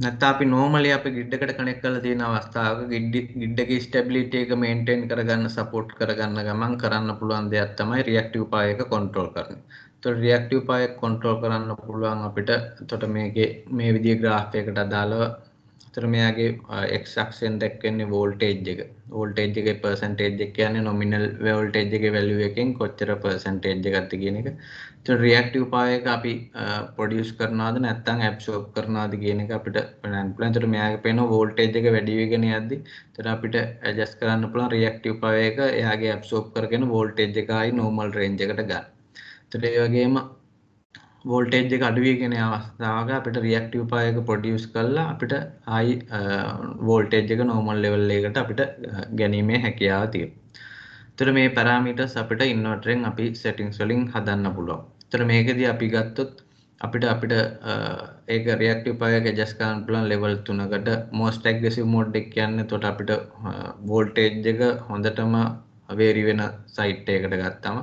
නැත්නම් අපි normally අපි grid එකට connect කරලා තියෙන අවස්ථාවක grid grid එකේ stability එක maintain කරගන්න support කරගන්න ගමන් කරන්න පුළුවන් දෙයක් තමයි reactive power එක control කරන්නේ. එතකොට reactive power එක control කරන්න පුළුවන් අපිට එතකොට මේකේ මේ විදිහේ graph එකකට අදාළව එතර මෙයාගේ එක්ක්ෂන් දැක්වෙන්නේ වෝල්ටේජ් එක වෝල්ටේජ් එක පර්සන්ටේජ් එක කියන්නේ නොමිනල් වෝල්ටේජ් එක වැලියු එකෙන් කොච්චර පර්සන්ටේජ් එකක්ද කියන එක. එතන රියැක්ටිව් පාවර් එක අපි ප්‍රොඩියුස් කරනවද නැත්නම් ඇබ්සෝබ් කරනවද කියන එක අපිට බලන්න පුළුවන්. එතකොට මෙයාගේ පේන වෝල්ටේජ් එක වැඩි වෙගෙන යද්දි එතන අපිට ඇඩ්ජස්ට් කරන්න පුළුවන් රියැක්ටිව් පාවර් එක එයාගේ ඇබ්සෝබ් කරගෙන වෝල්ටේජ් එකයි නෝමල් රේන්ජ් එකට ගන්න. එතකොට ඒ වගේම වෝල්ටේජ් එක අඩුවගෙන අවස්ථාවක අපිට රියක්ටව පායක පොඩියස් කල්ලා අපිට හයි වෝල්ටේජ් එක නෝමල් ලෙවල් එකට අපිට ගැනීමේ හැකියාව තිය තුර මේ පරාමිටස් අපිට ඉන්නවටරෙන් අපි සෙටිංස් වලින් හදන්න පුළුවන් තුර මේකද අපි ගත්තොත් අපිට අපිට ඒක රියක්ටව පායක ජස්කාන් පලන් ලෙවල් තුනකට මෝස්ටක් ගෙසි මෝඩ් එක් කියන්න තොට අපිට වෝල්ටේජ් එක හොඳටම වේරි වෙන සයිට්ටයකට ගත්තම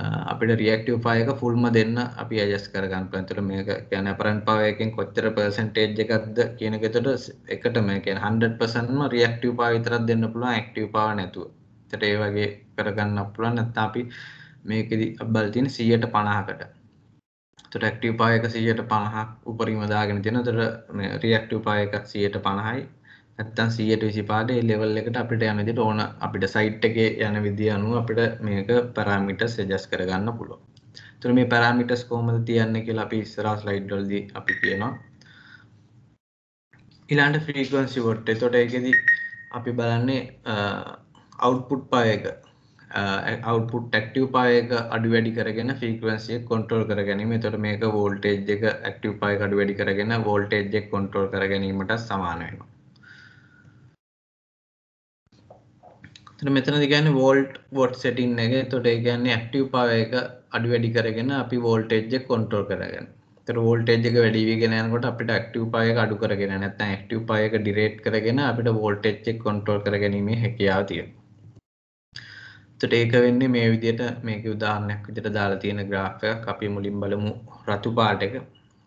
අපිට රියක්ටව පායක ෆුල්ම දෙන්න අපි අජස් කරගන්න පැතුර මේක කියන පරන් පවයකින් කොච්චර පර්සන්ටේජ් එකක්ද කියනකතට එකට මේ කිය හන්ඩපසන්ම රියක්ටව පාවිතරත් දෙන්න පුළුවන් ඇක්ටව පාව නැතුව තට ඒ වගේ කරගන්න පුළුවන් නැත්තා අපි මේකෙදි අබල්තින සීයට පණහකට ටක්ටව පායක සීයට පණහක් උපරිමදාගෙන තියෙන තට රියක්ටව පායකක් සීයට පණහයි ඇත්තන් සියයට විසි පාඩේ ලෙවල් එකට අපිට යනදිට ඕන අපිට සයිට් එක යන විදි අනුව අපිට මේක පරාමිට සජස් කරගන්න පුළුව තුර මේ පරාමිටස් කෝමද තියන්න කියලා අපි ස්රස් ලයිඩ්ඩොල්ද අපි කියනවා ඉලාන්ට ෆ්‍රීකන්සි වොට්ට තොට එකද අපි බලන්නේ අවුපුට් පායක අවුපුට් ටක්ටව පායක අඩු වැඩි කරගෙන ෆිකවන්සිය කොන්ට්‍රෝල් කර ගැනීම තොට මේක වෝල්ටේජ් එක ඇක්ටව පායක අඩු වැඩි කරගෙන වෝල්ටේජ් එක් කොන්ට්‍රෝල් කර ගැනීමට සමානයවා මෙතනදි කියන්නේ වෝල්ට් වොට් සෙටින් එක. එතකොට ඒ කියන්නේ ඇක්ටිව් පවර් එක අඩු වැඩි කරගෙන අපි වෝල්ටේජ් එක කන්ට්‍රෝල් කරගන්න. එතකොට වෝල්ටේජ් එක වැඩි වෙගෙන යනකොට අපිට ඇක්ටිව් පවර් එක අඩු කරගෙන නැත්නම් ඇක්ටිව් පවර් එක ඩිරේට් කරගෙන අපිට වෝල්ටේජ් එක කන්ට්‍රෝල් කරගැනීමේ හැකියාව තියෙනවා. එතකොට ඒක වෙන්නේ මේ විදිහට මේකේ උදාහරණයක් විදිහට දාලා තියෙන graph එකක් අපි මුලින් බලමු රතු පාට එක.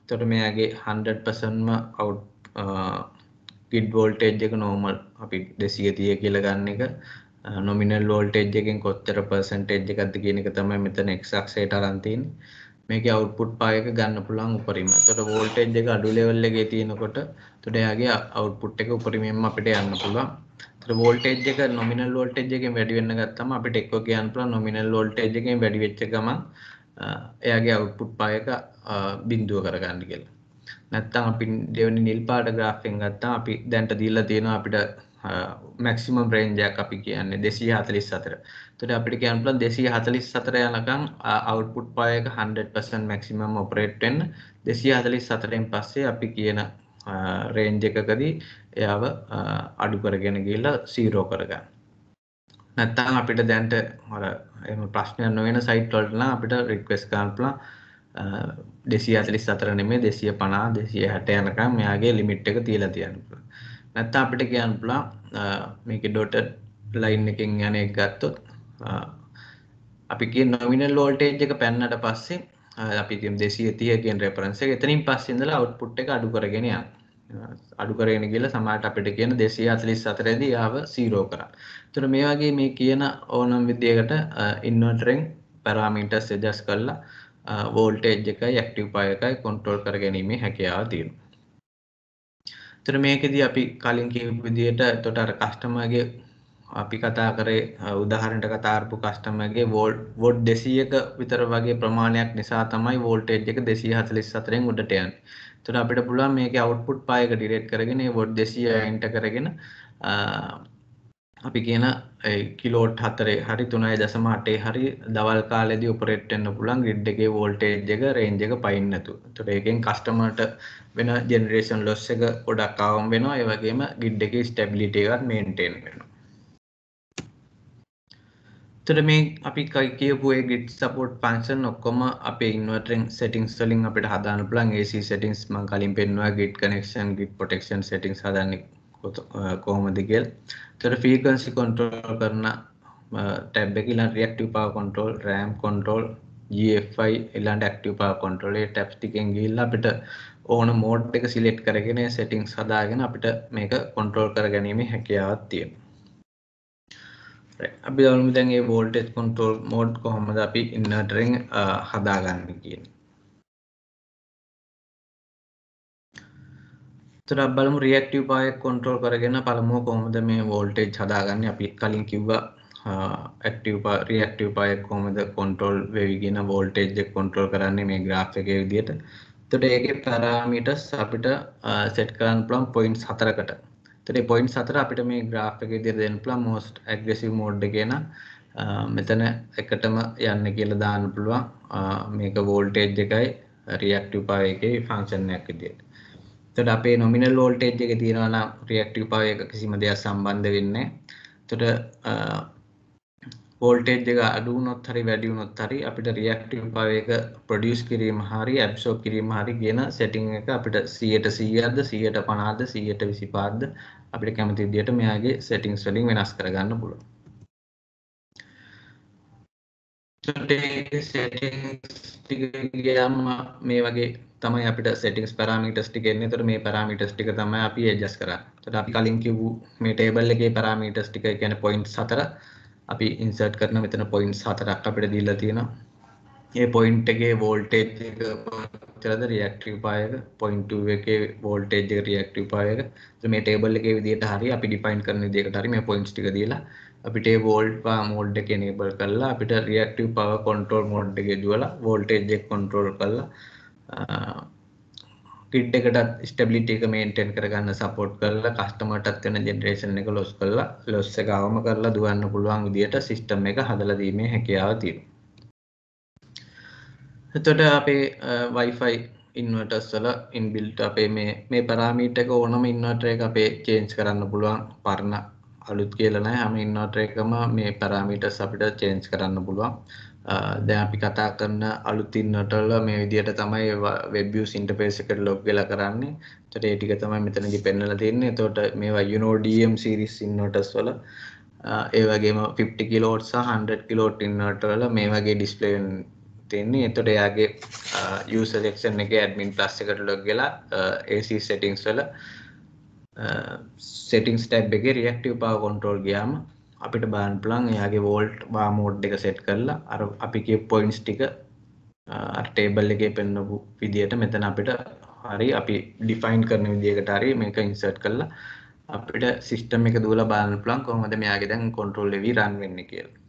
එතකොට මෙයාගේ 100%ම out grid voltage එක normal අපි 230 කියලා ගන්න එක නොමිනල් වෝල්ටේජ් එකෙන් කොච්චර පර්සන්ටේජ් එකක්ද කියන එක තමයි මෙතන x අක්ෂයට අරන් තියෙන්නේ. මේකේ අවුට්පුට් පායක ගන්න පුළුවන් උපරිම. එතකොට වෝල්ටේජ් එක අඩු ලෙවල් එකේ තියෙනකොට එතකොට එයාගේ අවුට්පුට් එක උපරිමයෙන්ම අපිට යන්න පුළුවන්. එතකොට වෝල්ටේජ් එක නොමිනල් වෝල්ටේජ් එකෙන් වැඩි වෙන්න ගත්තම අපිට එක්ක කියන්න පුළුවන් නොමිනල් වෝල්ටේජ් එකෙන් වැඩි වෙච්ච ගමන් එයාගේ අවුට්පුට් පායක බිඳුව කරගන්න කියලා. නැත්තම් අපි දෙවෙනි නිල් පාට graph එකෙන් ගත්තා අපි දැන්ට දීලා තියෙනවා අපිට මැක්සිමම් රේන්ජයක් අපි කියන්නේ දෙසී හතලිස් සතර තුට අපිට කියන්පල දෙසී හතලිස් සතර යනකම් අවුපුට් පායක 100% මැක්සිමම් ඔපරේට්ෙන් දෙසී හතලිස් සතරෙන් පස්සේ අපි කියන රේන්ජ එකකදී එයාව අඩු කරගෙන ගිල්ලා සීරෝ කරගන්න නැත්තම් අපිට දැන්ට හර එම ප්‍රශ්නයක් නොවෙන සයිට් වලටන අපිට රික්වෙස් කාන්පලා දෙසිය ඇතලිස් අතර නෙමේ දෙසිය පනා දෙසිය හැට යනකම් මෙයාගේ ලිමිට් එක තියලා තියන්න පුළුවන් නැත්නම් අපිට කියන්න පුළුවන් මේක ඩොට ලයින් එකින් යන එක ගත්තොත් අපි කිය නොමිනල් වෝල්ටේජ් එක පැන්නට පස්සේ අපි කියමු 230 කියන රෙෆරන්ස් එක එතනින් පස්සේ ඉඳලා අවුට්පුට් එක අඩු කරගෙන යනවා. අඩු කරගෙන ගිහලා සමහරට අපිට කියන 244 දී ආව 0 කරා. එතකොට මේ වගේ මේ කියන ඕනම විදියකට ඉන්වර්ටරෙන් පැරාමීටර්ස් ඇඩ්ජස්ට් කරලා වෝල්ටේජ් එකයි ඇක්ටිව් පවර් එකයි කන්ට්‍රෝල් කරගැනීමේ හැකියාව තියෙනවා. තර මේකෙදී අපි කලින් කියපු විදියට එතකොට අර කස්ටමර්ගේ අපි කතා කරේ උදාහරණයට කතා කරපු කස්ටමර්ගේ වෝල්ට් වෝල්ට් 200ක විතර වගේ ප්‍රමාණයක් නිසා තමයි වෝල්ටේජ් එක 244න් උඩට යන්නේ. එතකොට අපිට පුළුවන් මේකේ අවුට්පුට් පායක ඩිරෙක්ට් කරගෙන ඒ වෝල්ට් 200 එන්ටර් කරගෙන අපි කියන කිලෝට් හතරේ හරි තුනයි දසම අටේ හරි දවල් කාලෙදි ඔපරේට් වෙන්න පුළුවන් ග්‍රිඩ් එකේ වෝල්ටේජ් එක රේන්ජ් එක පයින් නැතු. ඒතකොට ඒකෙන් කස්ටමර්ට වෙන ජෙනරේෂන් ලොස් එක ගොඩක් ආවම් වෙනවා. ඒ වගේම ග්‍රිඩ් එකේ ස්ටැබිලිටි එකත් මේන්ටේන් වෙනවා. එතකොට මේ අපි කියපු ඒ grid support function ඔක්කොම අපේ inverter settings වලින් අපිට හදාන්න පුළුවන් AC settings මම කලින් පෙන්නුවා grid connection grid protection settings හදාන්න කොහොමද කියලා. ඒතර frequency control කරන tab එක ඊළඟ reactive power control, RAM control, GFI ඊළඟ active power control ඒ tabs ටිකෙන් ගිහිල්ලා අපිට ඕන mode එක select කරගෙන settings හදාගෙන අපිට මේක control කරගැනීමේ හැකියාවක් තියෙනවා. අපි දවල්ම දැන් මේ voltage control mode කොහොමද අපි inverter හදාගන්නේ කියන්නේ. තොරක් බලමු රියක්ටිව් පායක් කොන්ට්‍රෝල් කරගෙන පළමුව කොහොමද මේ වෝල්ටේජ් හදාගන්නේ අපි කලින් කිව්වා ඇක්ටිව් පා රියක්ටිව් පායක් කොහොමද කොන්ට්‍රෝල් වෙවි කියන වෝල්ටේජ් එක කොන්ට්‍රෝල් කරන්නේ මේ graph එකේ විදිහට. එතකොට ඒකේ parameters අපිට set කරන්න පුළුවන් points හතරකට. එතකොට මේ points හතර අපිට මේ graph එකේ විදිහට දෙන්න පුළුවන් most aggressive mode එකේ නම් මෙතන එකටම යන්න කියලා දාන්න පුළුවන් මේක වෝල්ටේජ් එකයි රියක්ටිව් පායකේ ෆන්ක්ෂන් එකක් විදිහට. එතකොට අපේ nominal voltage එක තියෙනවා නම් reactive power එක කිසිම දෙයක් සම්බන්ධ වෙන්නේ නැහැ. එතකොට voltage එක අඩු වුණොත් හරි වැඩි වුණොත් හරි අපිට reactive power එක produce කිරීම හරි absorb කිරීම හරි කියන setting එක අපිට 100ට 100ක්ද 150ද 125ක්ද අපිට කැමති විදිහට මෙයාගේ settings වලින් වෙනස් කරගන්න පුළුවන්. ගියාම මේ වගේ තමයි අපිට සෙටික්ස් පරාමිටස් ටික එන්නේ. ඒතර මේ පරාමිටස් ටික තමයි අපි ඇඩ්ජස්ට් කරන්නේ. ඒතර අපි කලින් කිව්වු මේ ටේබල් එකේ පරාමිටස් ටික කියන්නේ පොයින්ට්ස් හතර. අපි ඉන්සර්ට් කරන මෙතන පොයින්ට්ස් හතරක් අපිට දීලා තියෙනවා. ඒ පොයින්ට් එකේ වෝල්ටේජ් එක කොච්චරද රියැක්ටිව් පායක 0.2 එකේ වෝල්ටේජ් එක රියැක්ටිව් පායක. ඒතර මේ ටේබල් එකේ විදියට හරි අපි ඩිෆයින් කරන විදියකට හරි මේ පොයින්ට්ස් ටික දීලා අපිට වෝල්ට් මෝල්ඩ් එක නේබල් කරලා අපිට රියක්ටව පව කොන්ට්‍රෝල් මෝඩ් එක දුවලා වෝල්ටේජ් එක් කොන්ට්‍රෝල් කරලා කිඩ් එකට ස්ටබිලිට එක මේන්ටෙන් කරගන්න සපෝට් කරලා කස්ටමටත් වෙන ජෙනරේෂන් එක ලොස් කරලා ලොස් එක අවම කරලා දුවන්න පුළුවන් විදියට සිස්ටම් එක හදලා දීමේ හැකියාව තියෙනවා. එතකොට අපේ Wi-Fi ඉන්වර්ටර්ස් වල ඉන්බිල්ට් අපේ මේ මේ පැරාමීටර් එක ඕනම ඉන්වර්ටර් එක අපේ චේන්ජ් කරන්න පුළුවන් පරණ අලුත් කියලා නැහැ හැම ඉන්වර්ටර් එකම මේ පැරාමීටර්ස් අපිට චේන්ජ් කරන්න පුළුවන්. දැන් අපි කතා කරන අලුත් ඉන්වර්ටර් වල මේ විදිහට තමයි web views interface එකට log වෙලා කරන්නේ. ඒතට ඒ ටික තමයි මෙතනදී පෙන්වලා තියෙන්නේ. ඒතකොට මේවා Uno DM series inverters වල ඒ වගේම 50 kW සහ 100 kW inverter වල මේ වගේ display තියෙන්නේ. ඒතකොට එයාගේ user section එකේ admin plus එකට log වෙලා AC settings වල සෙටිංස් ටැබ් එකේ රියක්ටිව් පාවර් කන්ට්‍රෝල් ගියාම අපිට බලන්න පුළුවන් එයාගේ වෝල්ට් වා මෝඩ් එක සෙට් කරලා අර අපි කියපු පොයින්ට්ස් ටික අර ටේබල් එකේ පෙන්වපු විදියට මෙතන අපිට හරි අපි ඩිෆයින් කරන විදිහකට හරි මේක ඉන්සර්ට් කරලා අපිට සිස්ටම් එක දුවලා බලන්න පුළුවන් කොහොමද මෙයාගේ දැන් කන්ට්‍රෝල් වෙවි රන් වෙන්නේ කියලා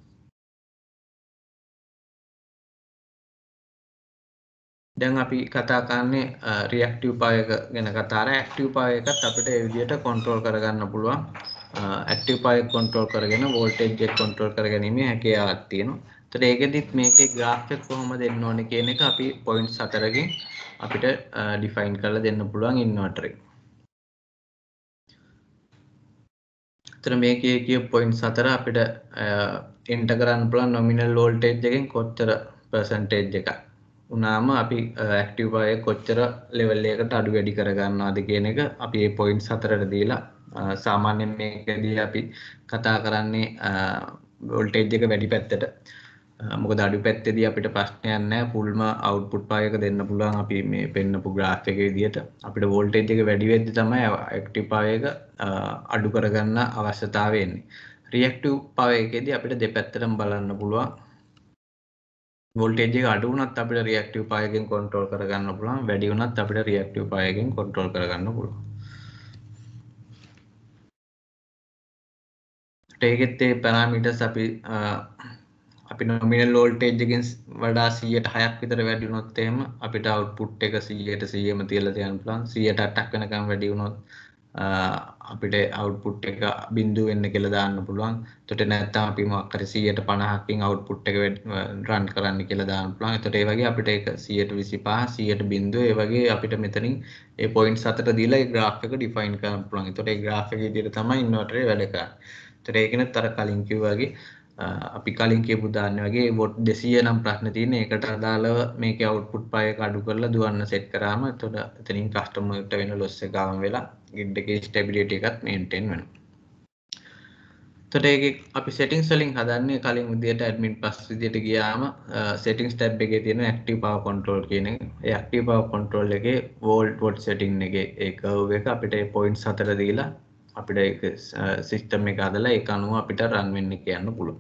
දැන් අපි කතා කරන්නේ රියැක්ටිව් පවර් එක ගැන කතා කරා. ඇක්ටිව් පවර් එකත් අපිට ඒ විදිහට කන්ට්‍රෝල් කරගන්න පුළුවන්. ඇක්ටිව් පවර් එක කන්ට්‍රෝල් කරගෙන වෝල්ටේජ් එක කන්ට්‍රෝල් කරගැනීමේ හැකියාවක් තියෙනවා. ඒතර ඒකෙදිත් මේකේ graph එක කොහොමද එන්න ඕනේ කියන එක අපි points හතරකින් අපිට define කරලා දෙන්න පුළුවන් inverter එක. ඒතර මේකේ කිය points හතර අපිට enter කරන්න පුළුවන් nominal voltage එකෙන් කොච්චර percentage එකක් උනාම අපි ඇක්ටිව් අය කොච්චර ලෙවල් එකකට අඩු වැඩි කරගන්නවාද කියන එක අපි ඒ පොයින්ට්ස් හතරට දීලා සාමාන්‍යයෙන් මේකදී අපි කතා කරන්නේ වෝල්ටේජ් එක වැඩි පැත්තට. මොකද අඩු පැත්තේදී අපිට ප්‍රශ්නයක් නැහැ. ෆුල්ම අවුට්පුට් පායක දෙන්න පුළුවන් අපි මේ පෙන්නපු graph එකේ විදිහට. අපිට වෝල්ටේජ් එක වැඩි වෙද්දී තමයි ඇක්ටිව් පායක අඩු කරගන්න අවශ්‍යතාවය එන්නේ. රියක්ටිව් පායකේදී අපිට දෙපැත්තටම බලන්න පුළුවන්. වොල්ටේජ් එක අඩු වුණත් අපිට රියැක්ටිව් පායකින් කොන්ට්‍රෝල් කරගන්න පුළුවන් වැඩි වුණත් අපිට රියැක්ටිව් පායකින් කොන්ට්‍රෝල් කරගන්න පුළුවන් ඒකෙත් ඒ පැරාමීටර්ස් අපි අපි නොමිනල් වෝල්ටේජ් එකෙන් වඩා 106ක් විතර වැඩි වුණොත් එහෙම අපිට අවුට්පුට් එක 100ට 100ම තියලා තියන්න පුළුවන් 108ක් වෙනකම් වැඩි වුණොත් අපිට අවුට්පුට් එක බිඳුව වෙන්න කියලා දාන්න පුළුවන්. එතකොට නැත්නම් අපි මොකක් හරි 150කින් අවුට්පුට් එක රන් කරන්න කියලා දාන්න පුළුවන්. එතකොට ඒ වගේ අපිට ඒක 125 100ට බිඳුව ඒ වගේ අපිට මෙතනින් ඒ පොයින්ට්ස් අතර දීලා ඒ graph එක define කරන්න පුළුවන්. එතකොට ඒ graph එක විදිහට තමයි inverter වැඩ කරන්නේ. එතකොට ඒක නතර කලින් කිව්වා වගේ අපි කලින් කියපු දාන්න වගේ බොට් දෙසිය නම් ප්‍රශ්න තියෙන එකට අදාළව මේක අවුට්පුට් පය කඩු කරලා දුවන්න සෙට් කරාම එතකොට එතනින් කස්ටමර්ට වෙන ලොස් එක ගාම වෙලා ගිඩ් එකේ ස්ටැබිලිටි එකත් මේන්ටේන් වෙනවා. එතකොට ඒකේ අපි සෙටින්ග්ස් වලින් හදන්නේ කලින් විදියට ඇඩ්මින් පස් විදියට ගියාම සෙටින්ග්ස් ටැබ් එකේ තියෙන ඇක්ටිව් පවර් කන්ට්‍රෝල් කියන එක. ඒ ඇක්ටිව් පවර් කන්ට්‍රෝල් එකේ වෝල්ට් වොට් සෙටින් එකේ ඒ කර්ව් එක අපිට ඒ පොයින්ට්ස් හතර දීලා අපිට සිිස්ටම් එක අදලා එක අනුව අපිට රන්වෙන්න කියන්න පුළුව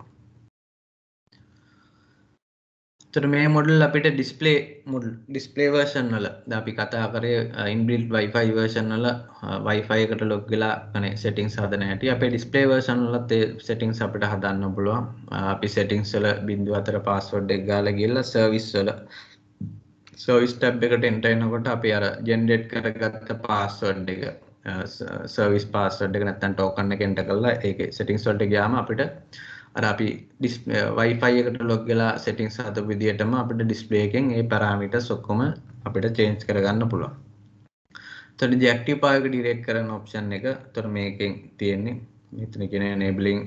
තර මේ මොඩල් අපිට ඩිස්පලේ මුල් ඩිස්පලේ වර්ෂන් වල ද අපි කතා කරේ ඉන්බිල් වයිෆයි වර්ෂන් වල වයිෆයි එකට ලොග් වෙලා කනේ සෙටින්ග්ස් හදන හැටි අපේ ඩිස්පලේ වර්ෂන් වලත් ඒ සෙටින්ග්ස් අපිට හදන්න පුළුවන් අපි සෙටින්ග්ස් වල 0.4 පාස්වර්ඩ් එක ගාලා ගිහලා සර්විස් වල සර්විස් ටැබ් එකට එන්ටර් එනකොට අපි අර ජෙනරේට් කරගත්ත පාස්වර්ඩ් එක සර්විස් පාස්වර්ඩ් එක නැත්නම් ටෝකන් එක එන්ටර් කරලා ඒකේ සෙටින්ග්ස් වලට ගියාම අපිට අර අපි Wi-Fi එකට log වෙලා settings හදපු විදිහටම අපිට display එකෙන් ඒ parameters ඔක්කොම අපිට change කරගන්න පුළුවන්. එතකොට deactive power එක delete කරන option එක. එතකොට මේකෙන් තියෙන්නේ මෙතන කියන enabling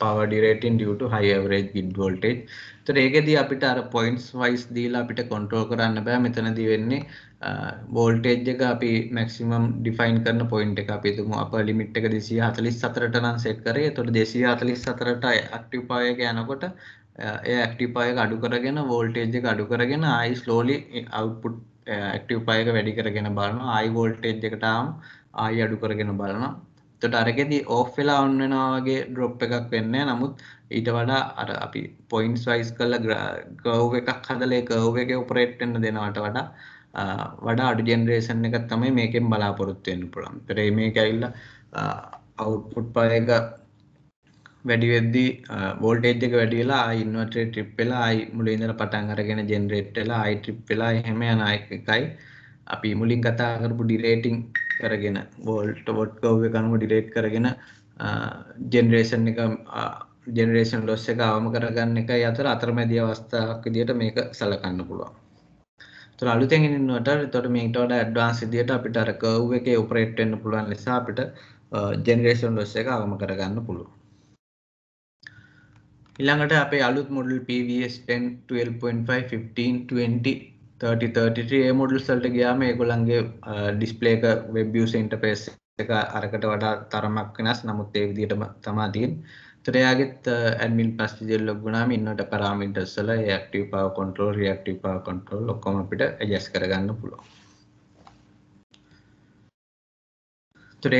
power derating due to high average grid voltage. ඒතර ඒකෙදී අපිට අර points wise දීලා අපිට control කරන්න බෑ. මෙතනදී වෙන්නේ වෝල්ටේජ් එක අපි මැක්සිමම් ඩිෆයින් කරන පොයින්ට් එක අපි තුමු අප ලිමිට් එක 244ට නම් සෙට් කරේ. ඒතකොට 244ට ඇක්ටිව් පවර් එක යනකොට ඒ ඇක්ටිව් පවර් එක අඩු කරගෙන වෝල්ටේජ් එක අඩු කරගෙන ආයි slowly output ඇක්ටිව් පවර් එක වැඩි කරගෙන බලනවා. ආයි වෝල්ටේජ් එකට ආම් ආයි අඩු කරගෙන බලනවා. තොට අරගෙදි ඕෆ් වෙලා ඔන්න වෙනවාගේ ඩ්‍රොප් එකක් වෙන්න නමුත් ඊට වඩා අර අපි පොයින්ස් වයිස් කල්ල ගව් එකක් හදලේ කව් එක උපරේට්ටන්න දෙනවට වඩා වඩා අඩ ජෙනරේෂන් එකත් තමයි මේකෙන් බලාපොරොත්තුවෙන්න්න පුළන් පෙරේ මේ ඇල්ල අවුපුට් පයක වැඩිවෙද්දී වෝල්ටේජ් එක වැඩිලා ඉන්වටේ ට්‍රිප් වෙලා අයි මුල ඉඳල පටන් අරගෙන ජෙනරේට් වෙලා අයි ට්‍රිප් වෙලා එහෙම යන එකයි අපි මුලින් කතා කරපු ඩිරේටිං කරගෙන වෝල්ට වොට් ගව් එකනුව ඩිරේට් කරගෙන ජෙනරේෂන් එක ජෙනරේෂන් ලොස් එක අවම කරගන්න එක අතර අතරමැදි අවස්ථාවක් විදිහට මේක සලකන්න පුළුවන්. ඒතර අලුතෙන් ඉන්නවට එතකොට මේකට වඩා ඇඩ්වාන්ස් විදිහට අපිට අර කර්ව් එකේ ඔපරේට් වෙන්න පුළුවන් නිසා අපිට ජෙනරේෂන් ලොස් එක අවම කරගන්න පුළුවන්. ඊළඟට අපේ අලුත් මොඩල් PVS 10 12.5 15 20 3033 මොඩල්සල්ට ගයාම ඒගොලන්ගේ ඩිස්පලේක වෙබ්ියස් ඉන්ටපේස් එක අරකට වඩා තරමක් වෙනස් නමුත් ඒ විදිටම තමා තියෙන් තරයාගෙත් ඇඩමින් පස්ටිජල් ලොගුණාම ඉන්නට පරාමින්ටස්සල ඇක්ටව පාව කොන්ටරෝල් රියක්ටව පාව කොන්ටරෝල් ඔක්කොම අපිට ඇජස් කරගන්න පුළුවන්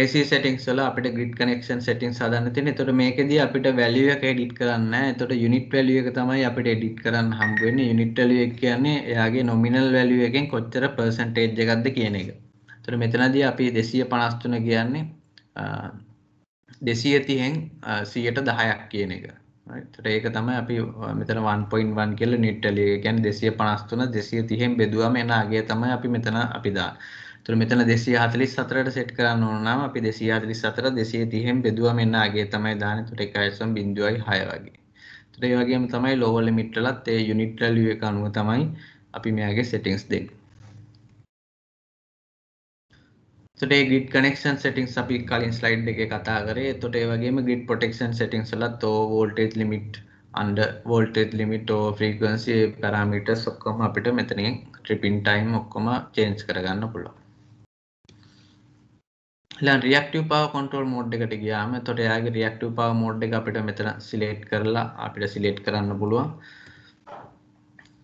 AC settings වල අපිට grid connection settings හදන්න තියෙන. එතකොට මේකෙදී අපිට value එක edit කරන්න නැහැ. එතකොට unit value එක තමයි අපිට edit කරන්න හම්බ වෙන්නේ. unit value එක කියන්නේ එයාගේ nominal value එකෙන් කොච්චර percentage එකක්ද කියන එක. එතකොට මෙතනදී අපි 253 කියන්නේ 230න් 110ක් කියන එක. එතකොට ඒක තමයි අපි මෙතන 1.1 කියලා unit value එක කියන්නේ 253 230න් බෙදුවම එන අගය තමයි අපි මෙතන අපි දාන්නේ. තුර මෙතන දෙසිය හතලිස් සතරට සෙට් කරන්න ඕනනම් අපි දෙසිය හතලිස් සතර දෙසිය තිහෙන් බෙදුව මෙන්න අගේ තමයි දාන තුට එකයිසම් බිඳුවයි හය වගේ තුට ඒ වගේම තමයි ලෝවල මිට්ටලත් ඒ යුනිට් වැලියු එක අනුව තමයි අපි මෙයාගේ සෙටින්ස් දෙන්න තුටේ ගිඩ් කනෙක්ෂන් සෙටින්ස් අපි කලින් ස්ලයිඩ් එකේ කතා කරේ එතකොට ඒ වගේම ගිඩ් ප්‍රොටෙක්ෂන් සෙටින්ස් වලත් over voltage limit under voltage limit over frequency parameters ඔක්කොම අපිට මෙතනින් ට්‍රිපින් ටයිම් ඔක්කොම චේන්ජ් කරගන්න පුළුවන් ලන් රියක්ටව පව කොටල් මෝඩ් එකට ගයාම තොට යාගේ රියක්ටව පව මෝඩ් එක අපිට මෙතන සිලේට් කරලා අපිට සිලේට් කරන්න පුළුවන්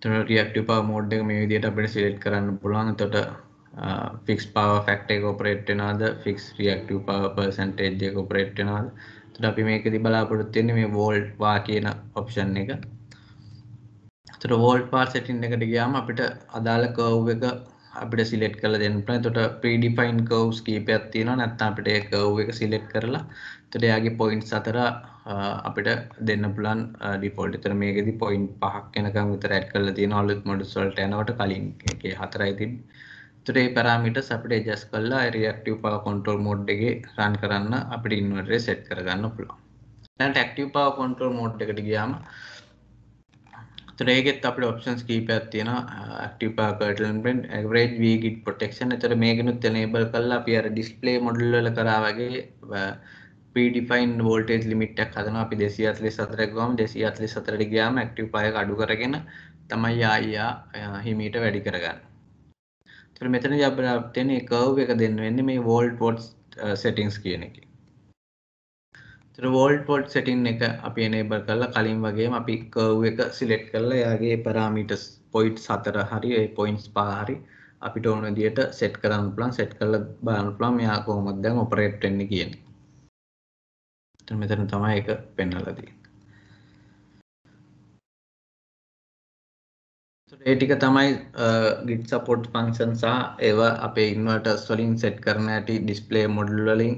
තොට රියක්ටව පව මෝඩ් එක මේ විදියට අපිට සිලේට් කරන්න පුළුවන් තොට ෆික්ස් පව ෆක්ට එක ඔපරේට්ෙනද ෆික්ස් රියක්ටව පව පර්සන්ටේජ් එක ඔපරේට්ෙනද තොට අපි මේකති බලාපොරොත්තියන්නේ මේ වෝල්ට් වා කියන ඔප්ෂන් එක තොට වෝල්ට් පාර් සෙටින් එකට ගයාම අපිට අදාළ කව් එක අපිට සිලෙට් කළ දෙන්න පුළුවන්. එතකොට pre-defined curves කීපයක් තියෙනවා. නැත්නම් අපිට ඒ curve එක සිලෙක්ට් කරලා එතකොට එයාගේ points අතර අපිට දෙන්න පුළුවන් default. එතකොට මේකෙදි point පහක් වෙනකම් විතර add කරලා තියෙනවා. අලුත් models වලට යනකොට කලින් එකේ හතරයි තිබ්බේ. එතකොට මේ parameters අපිට adjust කරලා reactive power control mode එකේ run කරන්න අපිට inverter set කරගන්න පුළුවන්. දැන් active power control mode එකට ගියාම එතන ඒකෙත් අපිට options කීපයක් තියෙනවා active power curtailment blend average vgit protection එතන මේකෙනුත් enable කරලා අපි අර display model වල කරා වගේ predefined voltage limit එකක් හදනවා අපි 244ක් ගාම 244ට ගියාම active power එක අඩු කරගෙන තමයි ආයියා හිමීට වැඩි කරගන්නේ. එතන මෙතනදී අපිට තියෙන curve එක දෙන්න වෙන්නේ මේ volt watts settings කියන එකේ. වෝල්ට් පොට් සෙටින් එක අපි එනේබර් කරලා කලින් වගේම අපි කර්ව් එක සිලෙක්ට් කරලා එයාගේ පැරාමීටර්ස් පොයින්ට්ස් හතර හරි ඒ පොයින්ට්ස් පහ හරි අපිට ඕන විදියට සෙට් කරන්න පුළුවන් සෙට් කරලා බලන්න පුළුවන් මෙයා කොහොමද දැන් ඔපරේට් වෙන්නේ කියන්නේ. ඊට මෙතන තමයි ඒක පෙන්වලා තියෙන්නේ. ඒ ටික තමයි git support function සහ ඒව අපේ inverters වලින් සෙට් කරන ඇති display model වලින්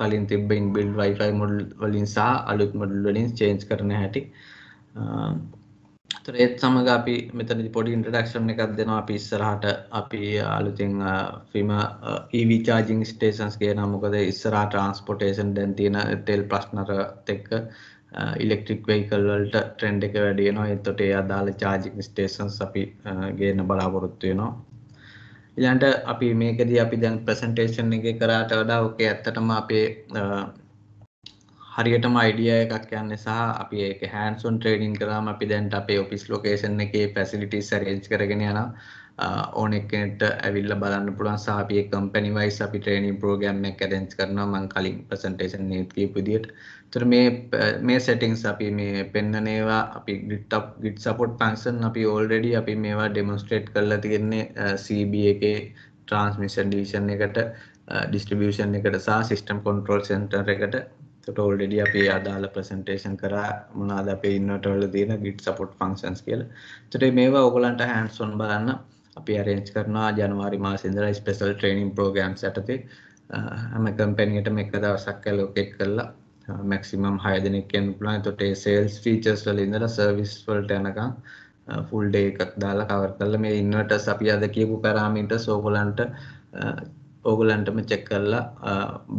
කලින් තිබ්බ ඉන්බිල්ඩ් Wi-Fi මොඩල් වලින් සහ අලුත් මොඩල් වලින් චේන්ජ් කරන හැටි. ඒතර ඒත් සමග අපි මෙතනදී පොඩි ඉන්ට්‍රොඩක්ෂන් එකක් දෙනවා අපි ඉස්සරහට අපි අලුතින් FIMA EV charging stations කියන මොකද ඉස්සරහා transportation දැන් තියෙන තෙල් ප්‍රශ්නරත් එක්ක ඉලෙක්ට්‍රික් වෙහිකල් වලට ට්‍රෙන්ඩ් එක වැඩි වෙනවා. ඒතකොට ඒ අදාළ charging stations අපි ගේන්න බලාපොරොත්තු වෙනවා. ඊළඟට අපි මේකදී අපි දැන් ප්‍රසන්ටේෂන් එකේ කරාට වඩා ඔකේ ඇත්තටම අපේ හරියටම අයිඩියා එකක් යන්නේ සහ අපි ඒක හෑන්ඩ්ස් ඔන් ට්‍රේනින් කරාම අපි දැන් අපේ ඔෆිස් ලොකේෂන් එකේ ෆැසිලිටිස් arrange කරගෙන යනවා ඕන එක්කෙනෙක්ට ඇවිල්ලා බලන්න පුළුවන් සහ අපි ඒ කම්පැනි වයිස් අපි ට්‍රේනින් ප්‍රෝග්‍රෑම් එකක් arrange කරනවා මම කලින් ප්‍රසන්ටේෂන් එකේ කියපු විදිහට තර මේ මේ සෙටිංස් අපි මේ පෙන්නනේවා අපි ගිට්ටක් ගිට් සපොට් පංක්ෂන් අපි ඕල්ඩඩි අපි මේවා ඩෙමොස්ට්‍රේට් කරලා තිගෙන්නේ CB එකේ ට්‍රන්ස්මිෂන් ඩිවිෂන් එකට ඩිස්ට්‍රිබියෂන් එකට සහ සිස්ටම් කොන්ට්‍රෝල් සෙන්ටර් එකට තොට ඔල්ඩඩි අපි අදාළ ප්‍රසන්ටේෂන් කර මොනාද අපේ ඉන්නටවල දන ගිට් සපොට් ෆංක්ෂන්ස් කියල තොටේ මේවා ඔගලන්ට හැන්සොන් බලන්න අපි අරේන්ච් කරනවා ජනවාරි මා සිදර ස්පෙසල් ට්‍රේනිම් ප්‍රෝගම් ඇතති හැම කම්පැනිට මේ එක දවසක් කැලෝකෙක් කරලා මැක්සිමම් හය දෙනෙක් යන්න පුළුවන් එතකොට ඒ සේල්ස් ෆීචර්ස් වල ඉඳලා සර්විස් වලට යනකම් ෆුල් ඩේ එකක් දාලා කවර් කරලා මේ ඉන්වර්ටර්ස් අපි අද කියපු පැරාමීටර්ස් ඕගොල්ලන්ට ඕගොල්ලන්ටම චෙක් කරලා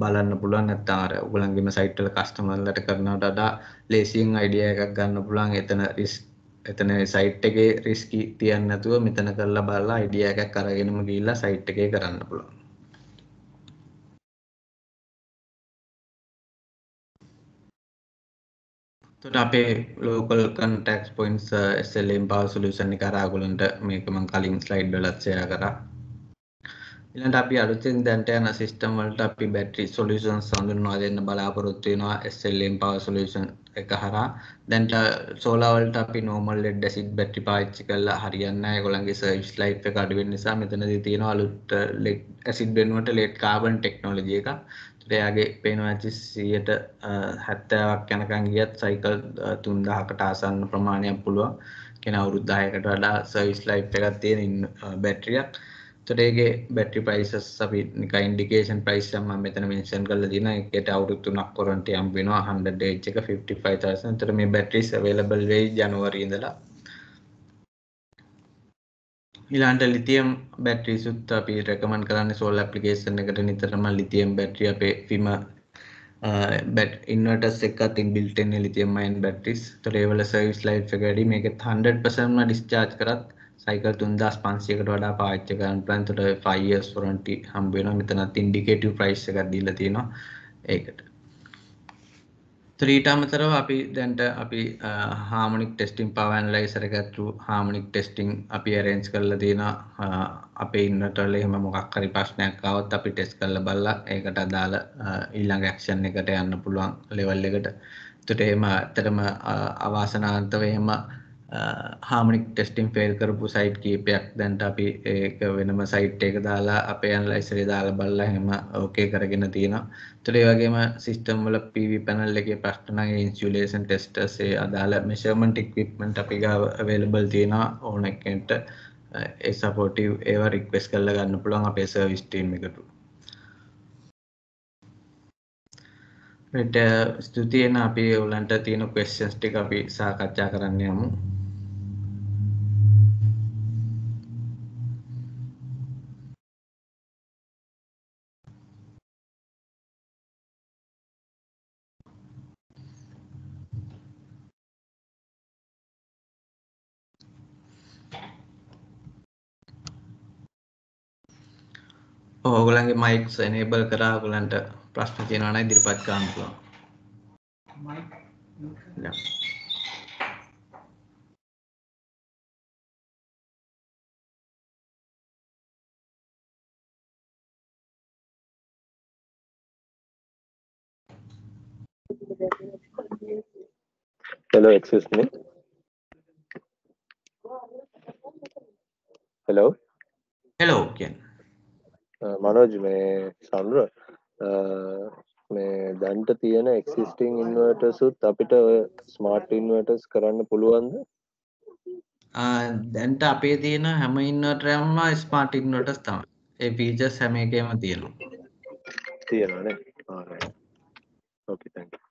බලන්න පුළුවන් නැත්නම් අර ඕගොල්ලන්ගේම සයිට් වල කස්ටමර්ලට කරනවට වඩා ලේසියෙන් අයිඩියා එකක් ගන්න පුළුවන් එතන රිස්ක් එතන සයිට් එකේ රිස්කි තියන්නේ නැතුව මෙතන කරලා බලලා අයිඩියා එකක් අරගෙනම ගිහිල්ලා සයිට් එකේ කරන්න පුළුවන් එතකොට අපේ local contacts points SLM power solution එක අරගලන්ට මේක මම කලින් slide වලත් share කරා. ඊළඟට අපි අලුතෙන් දැනට යන system වලට අපි battery solutions හඳුන්වා දෙන්න බලාපොරොත්තු වෙනවා SLM power solution එක හරහා. දැන්ට solar වලට අපි normal lead acid battery පාවිච්චි කරලා හරියන්නේ නැහැ. ඒගොල්ලන්ගේ service life එක අඩු වෙන නිසා මෙතනදී තියෙනවා අලුත් lead acid වෙනුවට lead carbon technology එකක්. එයාගේ පේනවචි සියයට හැත්තෑවක් යැනකං ගියත් සයිකල් තුන්දහකට ආසන්න ප්‍රමාණයක් පුළුවන් කෙන අවුරුද්ධායකට වඩා සවිස් ලයි් එකත් තියෙන බැට්‍රියක් තොටේගේ බැට්‍රි පයිසස් අපි නිකයින්ඩිකේෂන් ප්‍රයිස්ම මෙතන මිනිසන් කල දින එකට අවුරුත්තුනක් කොරට යම් වෙනවා හන්ඩ ේච්චක 55 තර මේ බැට්‍රිස් වේලබල් වෙයි ජනවරීඳලා ඉලාන්ට ලිතියම් බැට්‍රී සුත් අපි රැකමන් කරන්න සෝල් ඇපලිකේෂන් එකට නිතරම ලිතියම් බැට්‍රිය අපේ ෆිම බැට ඉන්වටස් එකත් ඉන්බිල්ටෙන් ලිතියම් අයන් බැට්‍රිස් තොරේවල සර්විස් ලයිට් එක වැඩි මේක 100% ඩිස්චාර්ජ් කරත් සයිකල් 3600කට වඩා පාවිච්චි කරන්න plan තුට 5 years warranty හම්බ වෙනවා මෙතනත් indicative price එකක් දීලා තියෙනවා ඒකට ත්‍රීට අමතරව අපි දැන්ට අපි හාමනික් ටෙස්ටිං පවන්ලයිසර ගත්තු හාමනික් ටෙස්ටිං අපි ඇරෙන්ස් කරල දෙන අප ඉන්නටල එහෙම මොකක් හරි ප්‍රශ්නයක් අවත් අපි ටෙස් කරල බල්ල ඒකට අදාළ ඊළඟ ක්ෂන් එකට යන්න පුළුවන් ලෙවල් එකට තුට එහෙම ඇතරම අවාසනාන්තව එහෙම හාමනික් ටෙස්ටිම් ෆෙල් කරපු සයිට් කීපයක් දැන්ට අපි ඒක වෙනම සයිට් එක දාලා අප යන් ලයිසරේ දාල බල්ලා හෙම ඕකේ කරගෙන තියෙනවා තරේ වගේම සිස්ටම් වල PV පැනල් එකේ ප්‍රශ්න නම් ඉන්සියුලේෂන් ටෙස්ටර්ස් ඒ අදාළ මෙෂර්මන්ට් ඉක්විප්මන්ට් අපි ගාව අවේලබල් තියෙනවා ඕන එකකට ඒ සපෝටිව් ඒවා රික්වෙස්ට් කරලා ගන්න පුළුවන් අපේ සර්විස් ටීම් එකට. ස්තුතියන අපි ඔවුලන්ට තියෙන ක්වෙස්ෂන්ස් ටික අපි සාකච්ඡා කරන්න යමු ඕගලන්ගේ මයික්ස් එනේබල් කරා ඔයගලන්ට ප්‍රශ්න තියෙනවා නම් ඉදිරිපත් කරන්න පුළුවන්. මයික් නෝකලා
hello excuse me hello hello again Manoj මේ සම්ර මේ දැන්ට තියෙන එක්සිස්ටිං ඉන්වර්ටර්සුත් අපිට ස්මාර්ට් ඉන්වර්ටර්ස් කරන්න පුළුවන්ද
දැන්ට අපේ තියෙන හැම ඉන්නටරම්ම ස්මාර්ට් ඉන්වර්ටර්ස් තමයි ඒ පීචර්ස් හැම එකේම තියෙනවා
තියෙනවානේ ඕකේ thank you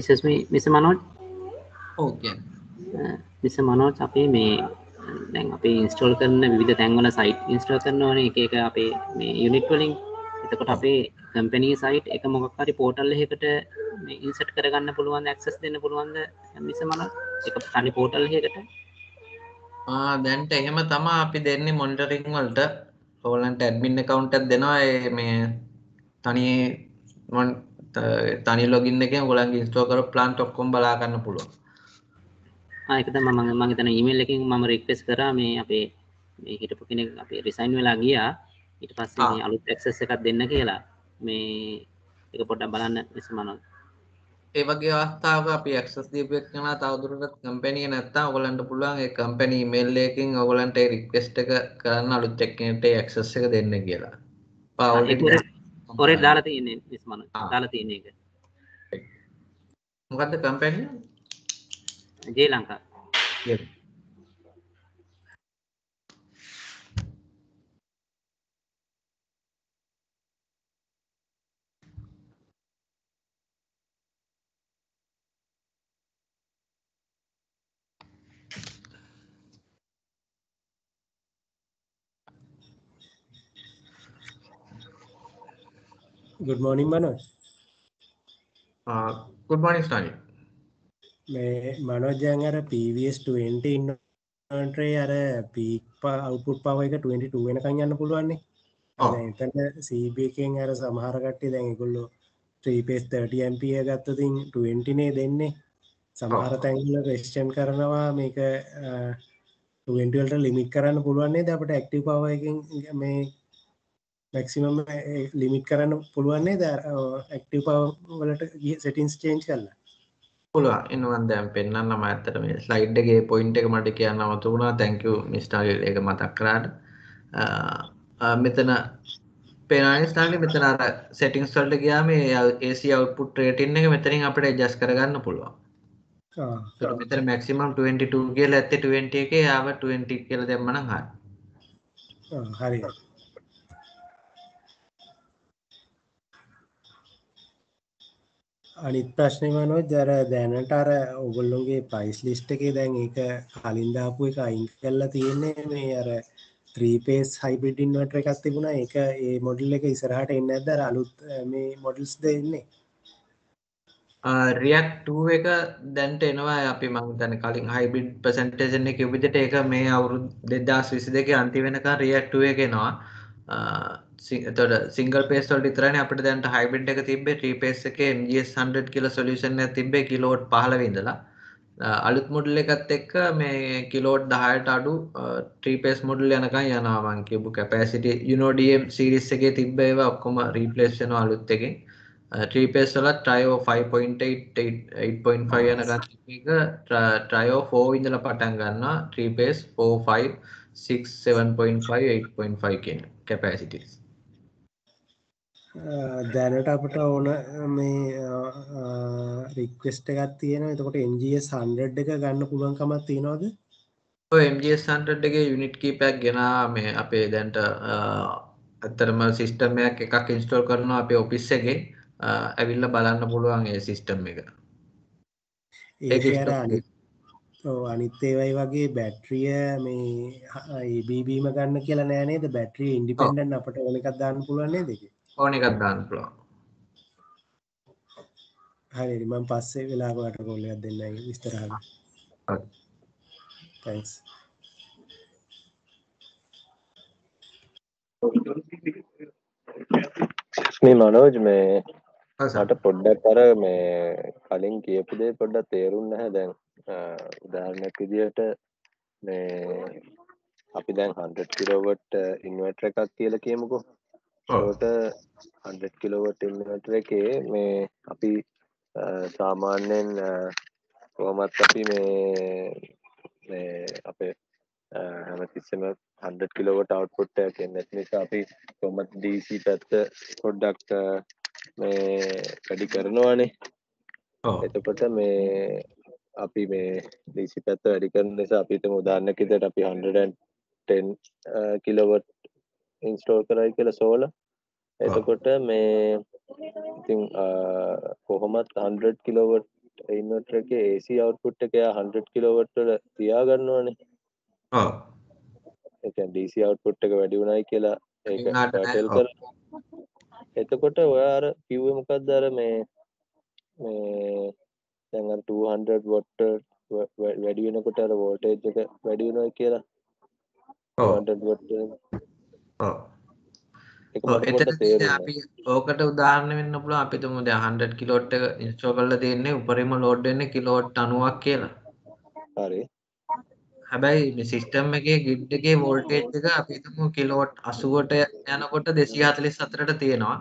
එසස් මිස මනොත් මිස මනොත් අපේ මේ දැන් අපේ ඉන්ස්ටෝල් කරන විධ තැන්වල සයිට් ඉන්ස්ට්‍රෝ කරන ඕන එක එක අපේ මේ යුනිට් වලින් එතකොට අපේ කම්පනී සයිට් එක මොකක්කාරි පෝටල් එකට ඉන්සට් කරගන්න පුළුවන් ඇක්සස් දෙන්න පුළුවන්ද මිස මන එක තනි පෝටල් එකට දැන්ට එහෙම තමා අපි දෙන්නේ මොන්ටරිං වලට ඕලන්ට ඇඩ්මින් කවුන්ටක් දෙනවා මේ තනි තනි ලොගින්න එක ගොලන් ස්තෝ කර ප්ලාන් ටොක්කොම් බලාගන්න පුළුව ආයකත මම මගේ තන ඉමල් එකින් මම රික්වෙස් කර මේ අපේ මේ හිටපු කෙනෙක් අපේ රිසයින් වෙලා ගියා ඊට පස්සේ මේ අලුත් ඇක්සස් එකක් දෙන්න කියලා මේ එක පොඩ්ඩක් බලන්න ඉස්මන ඒ වගේ අවස්ථාවක අපි ඇක්සස් දීපු එකන තවදුරටත් කම්පැනි එක නැත්තම් ඔයගලන්ට පුළුවන් ඒ කම්පැනි ඊමේල් එකකින් ඔයගලන්ට ඒ රික්වෙස්ට් එක කරන්න අලුත් එක්කෙනෙක්ට ඒ ඇක්සස් එක දෙන්න කියලා. පාවල් ඔරේ ah. දාලා තියෙන්නේ මිස් මනෝජ් ah. දාලා තියෙන එක මොකද්ද company J Lanka yes
good morning Manoj
uh, good morning ස්ථානි
මේ මනෝජ් දැන් අර PVS 20 ඉන්වර්ටරේ අර peak output power එක 22 වෙනකන් යන්න පුළුවන් නේ දැන් එතන CB එකෙන් අර සමහර කට්ටිය දැන් ඒගොල්ලෝ 3 phase 30 ampere ගත්තොත් 20 නේ දෙන්නේ සමහර තැන්වල රෙස්ටන් කරනවා මේක 20 uh, වලට limit කරන්න පුළුවන් නේද අපිට active power එකෙන් මේ මැක්සිමම් ලිමිට් eh, eh, කරන්න පුළුවන්නේ ද ඇක්ටව පව වලට ගිය සෙටින්ස් චේන්ච් කරලා
පුළුවන් එනුවන් දැම් පෙන්න්නම ඇතර මේ ස්ලයිඩ්ගේ පොයින්ට එක මට කියන්න අමතුුණා තැංකු මිස්ටාගල් එක මතක් කරාට මෙතන පෙනනිස්ථාගේ මෙතන අර සෙටිංස් වල්ට ගයාම ඒසි අවපුට් රේටන් එක මෙතරින් අපට ජස් කරගන්න
පුළුවන්
මෙත මැක්සිමම් 22 කියල ඇත්තේ 20 එක ආව 20 කියල දෙම්මන
හරි හරි අනිත් ප්‍රශ්නේ මනෝජ් අර දැනට අර ඔයගොල්ලෝගේ ප්‍රයිස් ලිස්ට් එකේ දැන් ඒක කලින් දාපු එක අයින් කරලා තියෙන්නේ මේ අර 3 phase hybrid inverter එකක් තිබුණා ඒක ඒ මොඩල් එක ඉස්සරහට එන්නේ නැද්ද අර අලුත් මේ මොඩල්ස් ද එන්නේ
React 2 එක දැන්ට එනවා අපි මම දැන් කලින් hybrid presentation එකේ විදිහට ඒක මේ අවුරුදු 2022 අන්ති වෙනකන් React 2 එක එනවා තොට සිංගල් පේස්වල්ට ඉතරන අපට දැන්ට හයිබිට් එක තිබේ ්‍රීපේස් එක MGS100 කියල සොලියෂන් තිබේ කිලෝට් පහලවිඳලා අලුත් මුඩල් එකත් එක්ක මේ කිලෝට් දහයට අඩු ට්‍රීපේස් මුඩල් යනකම් යනවාමං කියපු කැපෑසිට යුනෝඩම් සිරිස් එකේ තිබ්බ ඒවා ඔක්කොම රීපලේස්න අලුත් එකෙන් ට්‍රීපේස් වල ට්‍රයෝ 5.8.5
යනකම්
ට්‍රයෝ 4 ඉඳලා පටන් ගන්නවා ට්‍රීපේස් 4 5 6 7.5 8.5 කියන කැපෑසිටිස්
දැනට අපට ඕන මේ රික්වෙස්ට එකත් තියෙන එතකොට MGS 100 එක ගන්න පුළුවන්කමක් තියෙනවද?
ඔය MGS 100 එකේ යුනිට් කීපයක් ගෙනා මේ අපේ දැනට ඇත්තටම සිස්ටම් එකක් එකක් ඉන්ස්ටෝල් කරනවා අපේ ඔෆිස් එකේ ඇවිල්ලා බලන්න පුළුවන් ඒ සිස්ටම් එක. ඒක
අනිත් ඒවයි වගේ බැටරිය මේ බීබීම ගන්න කියලා නෑ නේද? බැටරිය ඉන්ඩිපෙන්ඩන්ට් අපිට ඕන එකක් දාන්න පුළුවන් නේද? ඒක
ඕන එකක් දාන්න පුළුවන්.
හරි මම පස්සේ වෙලාවකට කෝල් එකක් දෙන්නයි විස්තරහම. ඔව්.
Thanks.
මේ මනෝජ් මේ මට පොඩ්ඩක් අර මේ කලින් කියපු දේ පොඩ්ඩක් තේරුම් නැහැ දැන් උදාහරණයක් විදිහට මේ අපි දැන් 100 කිලෝවට් ඉන්වර්ටර් එකක් කියලා කියමුකෝ. ඒකට කිලෝවට ඉන්නට එකේ මේ අපි සාමාන්‍යෙන් කොහමත් අපි මේ අපේ හැමතිස්සම හන්ඩ කිලෝවට අවට්පුට්ටයක් එන්නත් නිසා අපි කොමත් දීසි පැත්ත පොඩ්ඩක්ට මේ වැඩි කරනවානේ එතකොට මේ අපි මේ දීසි පැත්ත වැඩි කරන නිසා අපිත මුදාන්නකිතට අපි හන්ඩටන් කිලොවට් ඉන්ස්ටෝල් කරයි කියලා සෝල එතකොට මේ ඉතින් කොහොමත් 100 කිලෝවට් ඉන්වර්ටර් එකේ AC output එක එයා 100 කිලෝවට් වල තියා ගන්නවනේ. ඔව්. ඒ කියන්නේ DC output එක වැඩි උනායි කියලා ඒක ටෙල් කරලා. එතකොට ඔයා අර කිව්වේ මොකද්ද අර මේ මේ දැන් අර 200 watt වැඩි වෙනකොට අර වෝල්ටේජ් එක වැඩි වෙනවා කියලා. ඔව්. 100 watt. ඔව්. ඕකට
උදාහරණ වෙන්න පුළුවන් අපි තුමු දැන් 100 කිලෝට් එක ඉන්ස්ටෝල් කරලා තියෙන්නේ උඩරිම ලෝඩ් වෙන්නේ කිලෝට් 90ක් කියලා. හරි. හැබැයි මේ සිස්ටම් එකේ ග්‍රිඩ් එකේ වෝල්ටේජ් එක අපි තුමු කිලෝට් 80ට යනකොට 244ට තියෙනවා.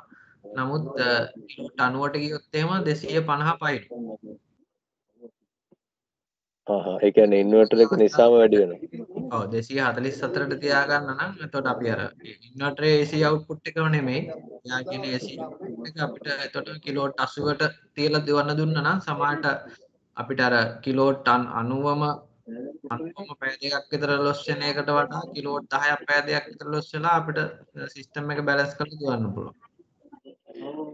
නමුත් 90ට ගියොත් එහෙම 250 පයින්.
ඒ කියන්නේ ඉන්වර්ටර් එක නිසාම වැඩි වෙනවා.
ඔව් 244ට තියාගන්න නම් එතකොට අපි අර ඉන්වර්ටරේ AC output එකම නෙමෙයි. එයා කියන්නේ AC එක අපිට එතකොට කිලෝට් 80ට තියලා දෙවන්න දුන්නා නම් සමහරට අපිට අර කිලෝට් 90ම 90ම පැය දෙකක් විතර ලොස් වෙන එකට වඩා කිලෝට් 10ක් පැය දෙකක් විතර ලොස් වෙලා අපිට සිස්ටම් එක බැලන්ස් කරලා දෙවන්න පුළුවන්.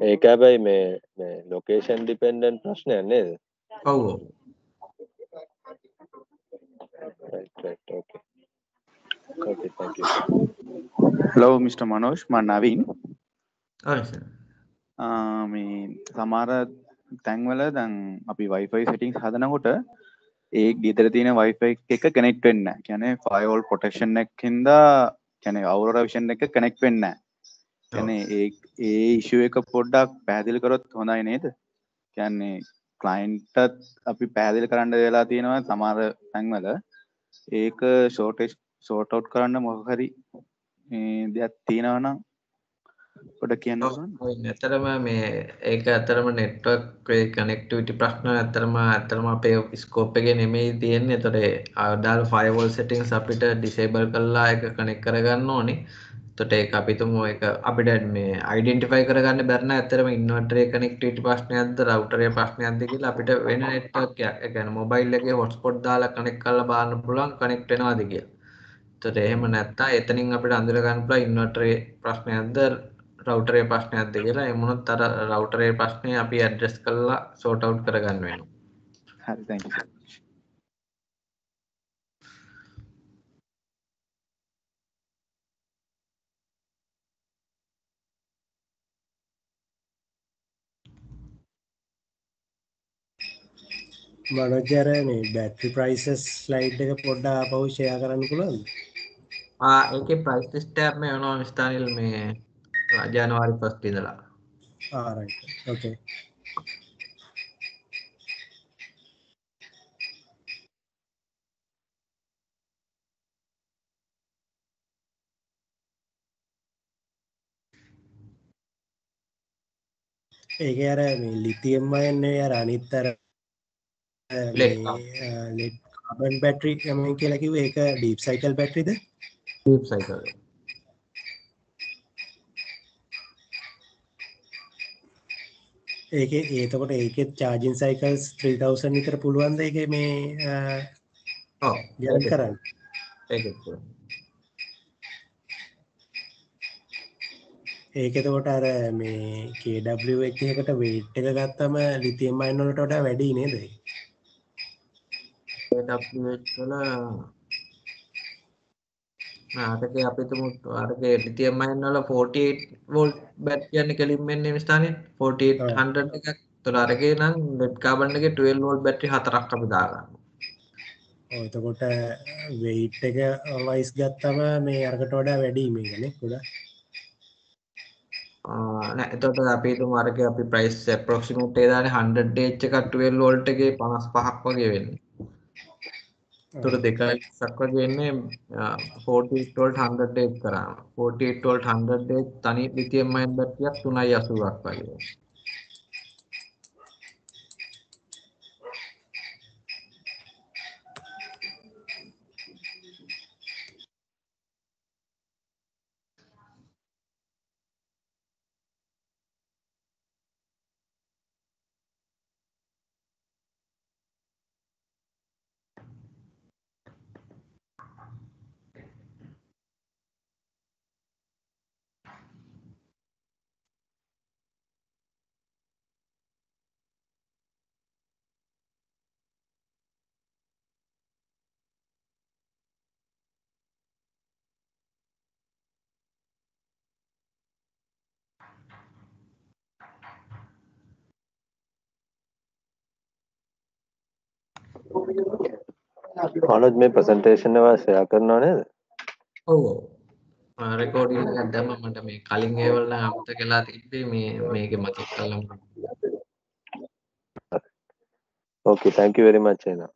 ඒක හැබැයි මේ මේ ලොකේෂන් ඩිපෙන්ඩන්ට් ප්‍රශ්නයක් නේද? ඔව් ඔව්. Thank you. හලෝ මිට. මනෝෂ් මන් නවින් මේ සමාර
තැන්වල දැන් අපි වයිෆයි සිටිං හදනකොට ඒ ගිතර තියෙන වයිෆයි එක
කෙනෙක්් වෙන්න කියැන ෆයිවෝල් පොටක්ෂන් එක් හින්දා කැන අවුරෝර විෂන් එක කෙනෙක් වෙන්න කැන ඒ ඒ ඉශුව එක පොඩ්ඩක් පැදිලි කරොත් හොඳයි නේද කියන්නේ කලයින්ටත් අපි පැදිලි කරන්න වෙලා තියෙනවා සමාර තැන්වල ඒක ෂෝටෙස්් සෝට් අවුට් කරන්න මොක හරි දෙයක් තියෙනවා නම් ගොඩ කියන්න
ඇතරම මේ ඒක ඇතරම නෙට්වක් කනෙක්ටවිට ප්‍රශ්න ඇතරම ඇතරම අපේ ස්කෝප්පගේ නෙමෙයි තියෙන්නේ තොරේ අඩල් ෆයිවල් සෙටිංස් අපිට ඩිසේබල් කල්ලා එක කනෙක් කරගන්න ඕනි තොට ඒ අපිතුම එක අපිට මේ අයිඩෙන්ටිෆයි කරගන්න බැරන ඇතරම ඉන්නවටරේ කනෙක්ටට ප්‍රශ්නයක්ද රවටරය ප්‍රශ්නයක්දකිල අපිට වෙන නෙට්ක් ගැන මොබයිල් එක හොස්පොට් දාලා කනෙක් කල්ල බාන්න පුලන් කනෙක්ටෙනවාදකිය උත්තර එහෙම නැත්තා එතනින් අපිට අඳුරගන්නපුල ඉන්වටරේ ප්‍රශ්නයක්ද රවටරේ ප්‍රශ්නයක්ද කියලා එමුණොත් අර රවටරේ ප්‍රශ්නය අපි ඇඩ්‍රෙස් කල්ලා සෝට අවු් කරගන්න වෙන
මනොජරනේ බැට්‍රි ප්‍රයිසස් ස්ලයිඩ් එක පොඩ්ඩා ආපහු ෂෙයා කරන්න පුළුවන්ද?
ඒක ප්‍රයිස් ස්ටෑප් මේ වෙනවා ස්ථානිල් මේ
ජනවාරි ෆස්ට් ඉඳලා
ආරයිට් ඕකේ
ඒක අර මේ ලිතියම් අයන්නේ අර අනිත් අර ලෙඩ් කාබන් බැටරි කියලා කිව්වේ ඒක ඩීප් සයිකල් බැටරිද sleep cycle. ඒක ඒතකොට ඒකෙත් චාර්ජින් සයිකල්ස් 3000 විතර පුළුවන් ද ඒකේ මේ ඔව් ගණන් කරන්න ඒකත් පුළුවන් ඒක එතකොට අර මේ KWH එකට weight එක ගත්තම lithium ion වලට වඩා වැඩි නේද ඒක
KWH වල
ආතකේ අපි තුමු ආතකේ ලිතියම් අයන් වල 48 වෝල්ට් බැට් කියන්නේ කෙලින්ම එන්නේ මේ ස්ථානේ 4800 එකක්. ඒතකොට අරගේ නම් ලෙඩ් කාබන් එකේ 12 වෝල්ට් බැටරි හතරක් අපි දාගන්නවා.
ඔව් එතකොට weight එක වයිස් ගත්තම මේ අරකට වඩා වැඩි මේකනේ ගොඩක්.
ආ නෑ එතකොට අපි තුමු අරගේ අපි price approximate ඒ දාන්නේ 100 DH එකක් 12 වෝල්ට් එකේ 55ක් වගේ වෙන්නේ. තුර දෙකසක් වගේන්නේ හෝටෝල්ට හන්ඩේ කරා හෝටෝල්ට හන්ඩේ තනි ලිතියම්මයින් බැටියක් තුනයි අසුවක් වගේ
අනුත් මේ ප්‍රසන්ටේෂන් එක ෂෙයා කරනව නේද?
ඔව් ඔව්. රෙකෝඩින් එකක් දැම්මම මට මේ කලින් ඒවල නම් අමතක වෙලා තිබ්බේ මේ මේකේ මතක් කරලා මම.
Okay, thank you very much, Ena.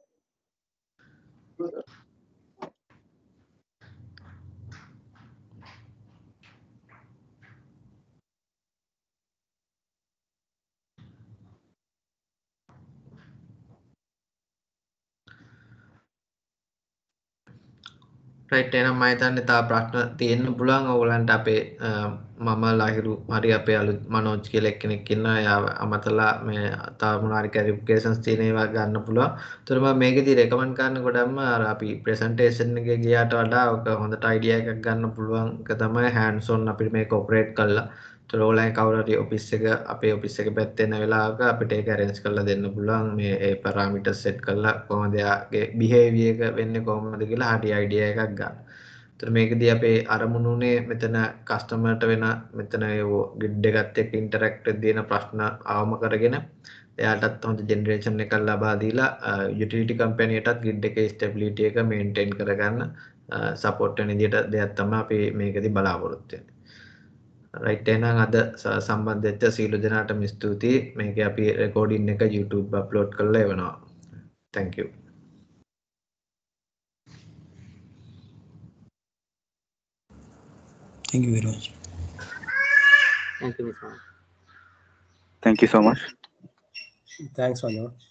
Right එනම් මම හිතන්නේ තා ප්‍රශ්න තියෙන්න පුළුවන් ඕගලන්ට අපේ මම ලහිරු හරි අපේ අලුත් මනෝජ් කියලා එක්කෙනෙක් ඉන්නවා එයා අමතලා මේ තව මොනාරි කැලිෆිකේෂන්ස් තියෙන ඒවා ගන්න පුළුවන්. ඒතර මම මේකෙදි රෙකමන්ඩ් කරන ගොඩක්ම අර අපි ප්‍රෙසන්ටේෂන් එකේ ගියාට වඩා ඔක හොඳට අයිඩියා එකක් ගන්න පුළුවන්ක තමයි හෑන්ඩ්ස් ඔන් අපිට මේක ඔපරේට් කරලා රෝලයින් කවරට ඔපිස් එක අපේ ඔපිස් එක පැත්තෙන්න වෙලාක අපිට ඒක රෙන්ස් කරලා දෙන්න පුළුවන් මේ ඒ පරාමිට සෙට් කරලා කොහොම දෙයාගේ බිහේවිය එක වෙන්න කොහොමද කියලා හටි අයිඩිය එකක් ගන්න. තොර මේකදී අපේ අරමුණුනේ මෙතන කස්ටමර්ට වෙන මෙතන ගිඩ් එකත් එක්ක ඉන්ටරැක්ට් දෙන ප්‍රශ්න අවම කරගෙන එයාටත් හොඳ ජෙනරේෂන් එකක් ලබා දීලා යුටිලිටි කම්පැනියටත් ගිඩ් එකේ ස්ටැබිලිටි එක මේන්ටේන් කරගන්න සපෝට් වෙන විදිහට දෙයක් තමයි අපි මේකදී බලාපොරොත්තු වෙන්නේ. රයිට් එහෙනම් අද සම්බන්ධ වෙච්ච සියලු දෙනාටම ස්තුතියි. මේක අපි රෙකෝඩින් එක YouTube අප්ලෝඩ් කරලා එවනවා. Thank you.
Thank you very much.
Thank you, Mr. Thank you so much. Thanks, Manoj.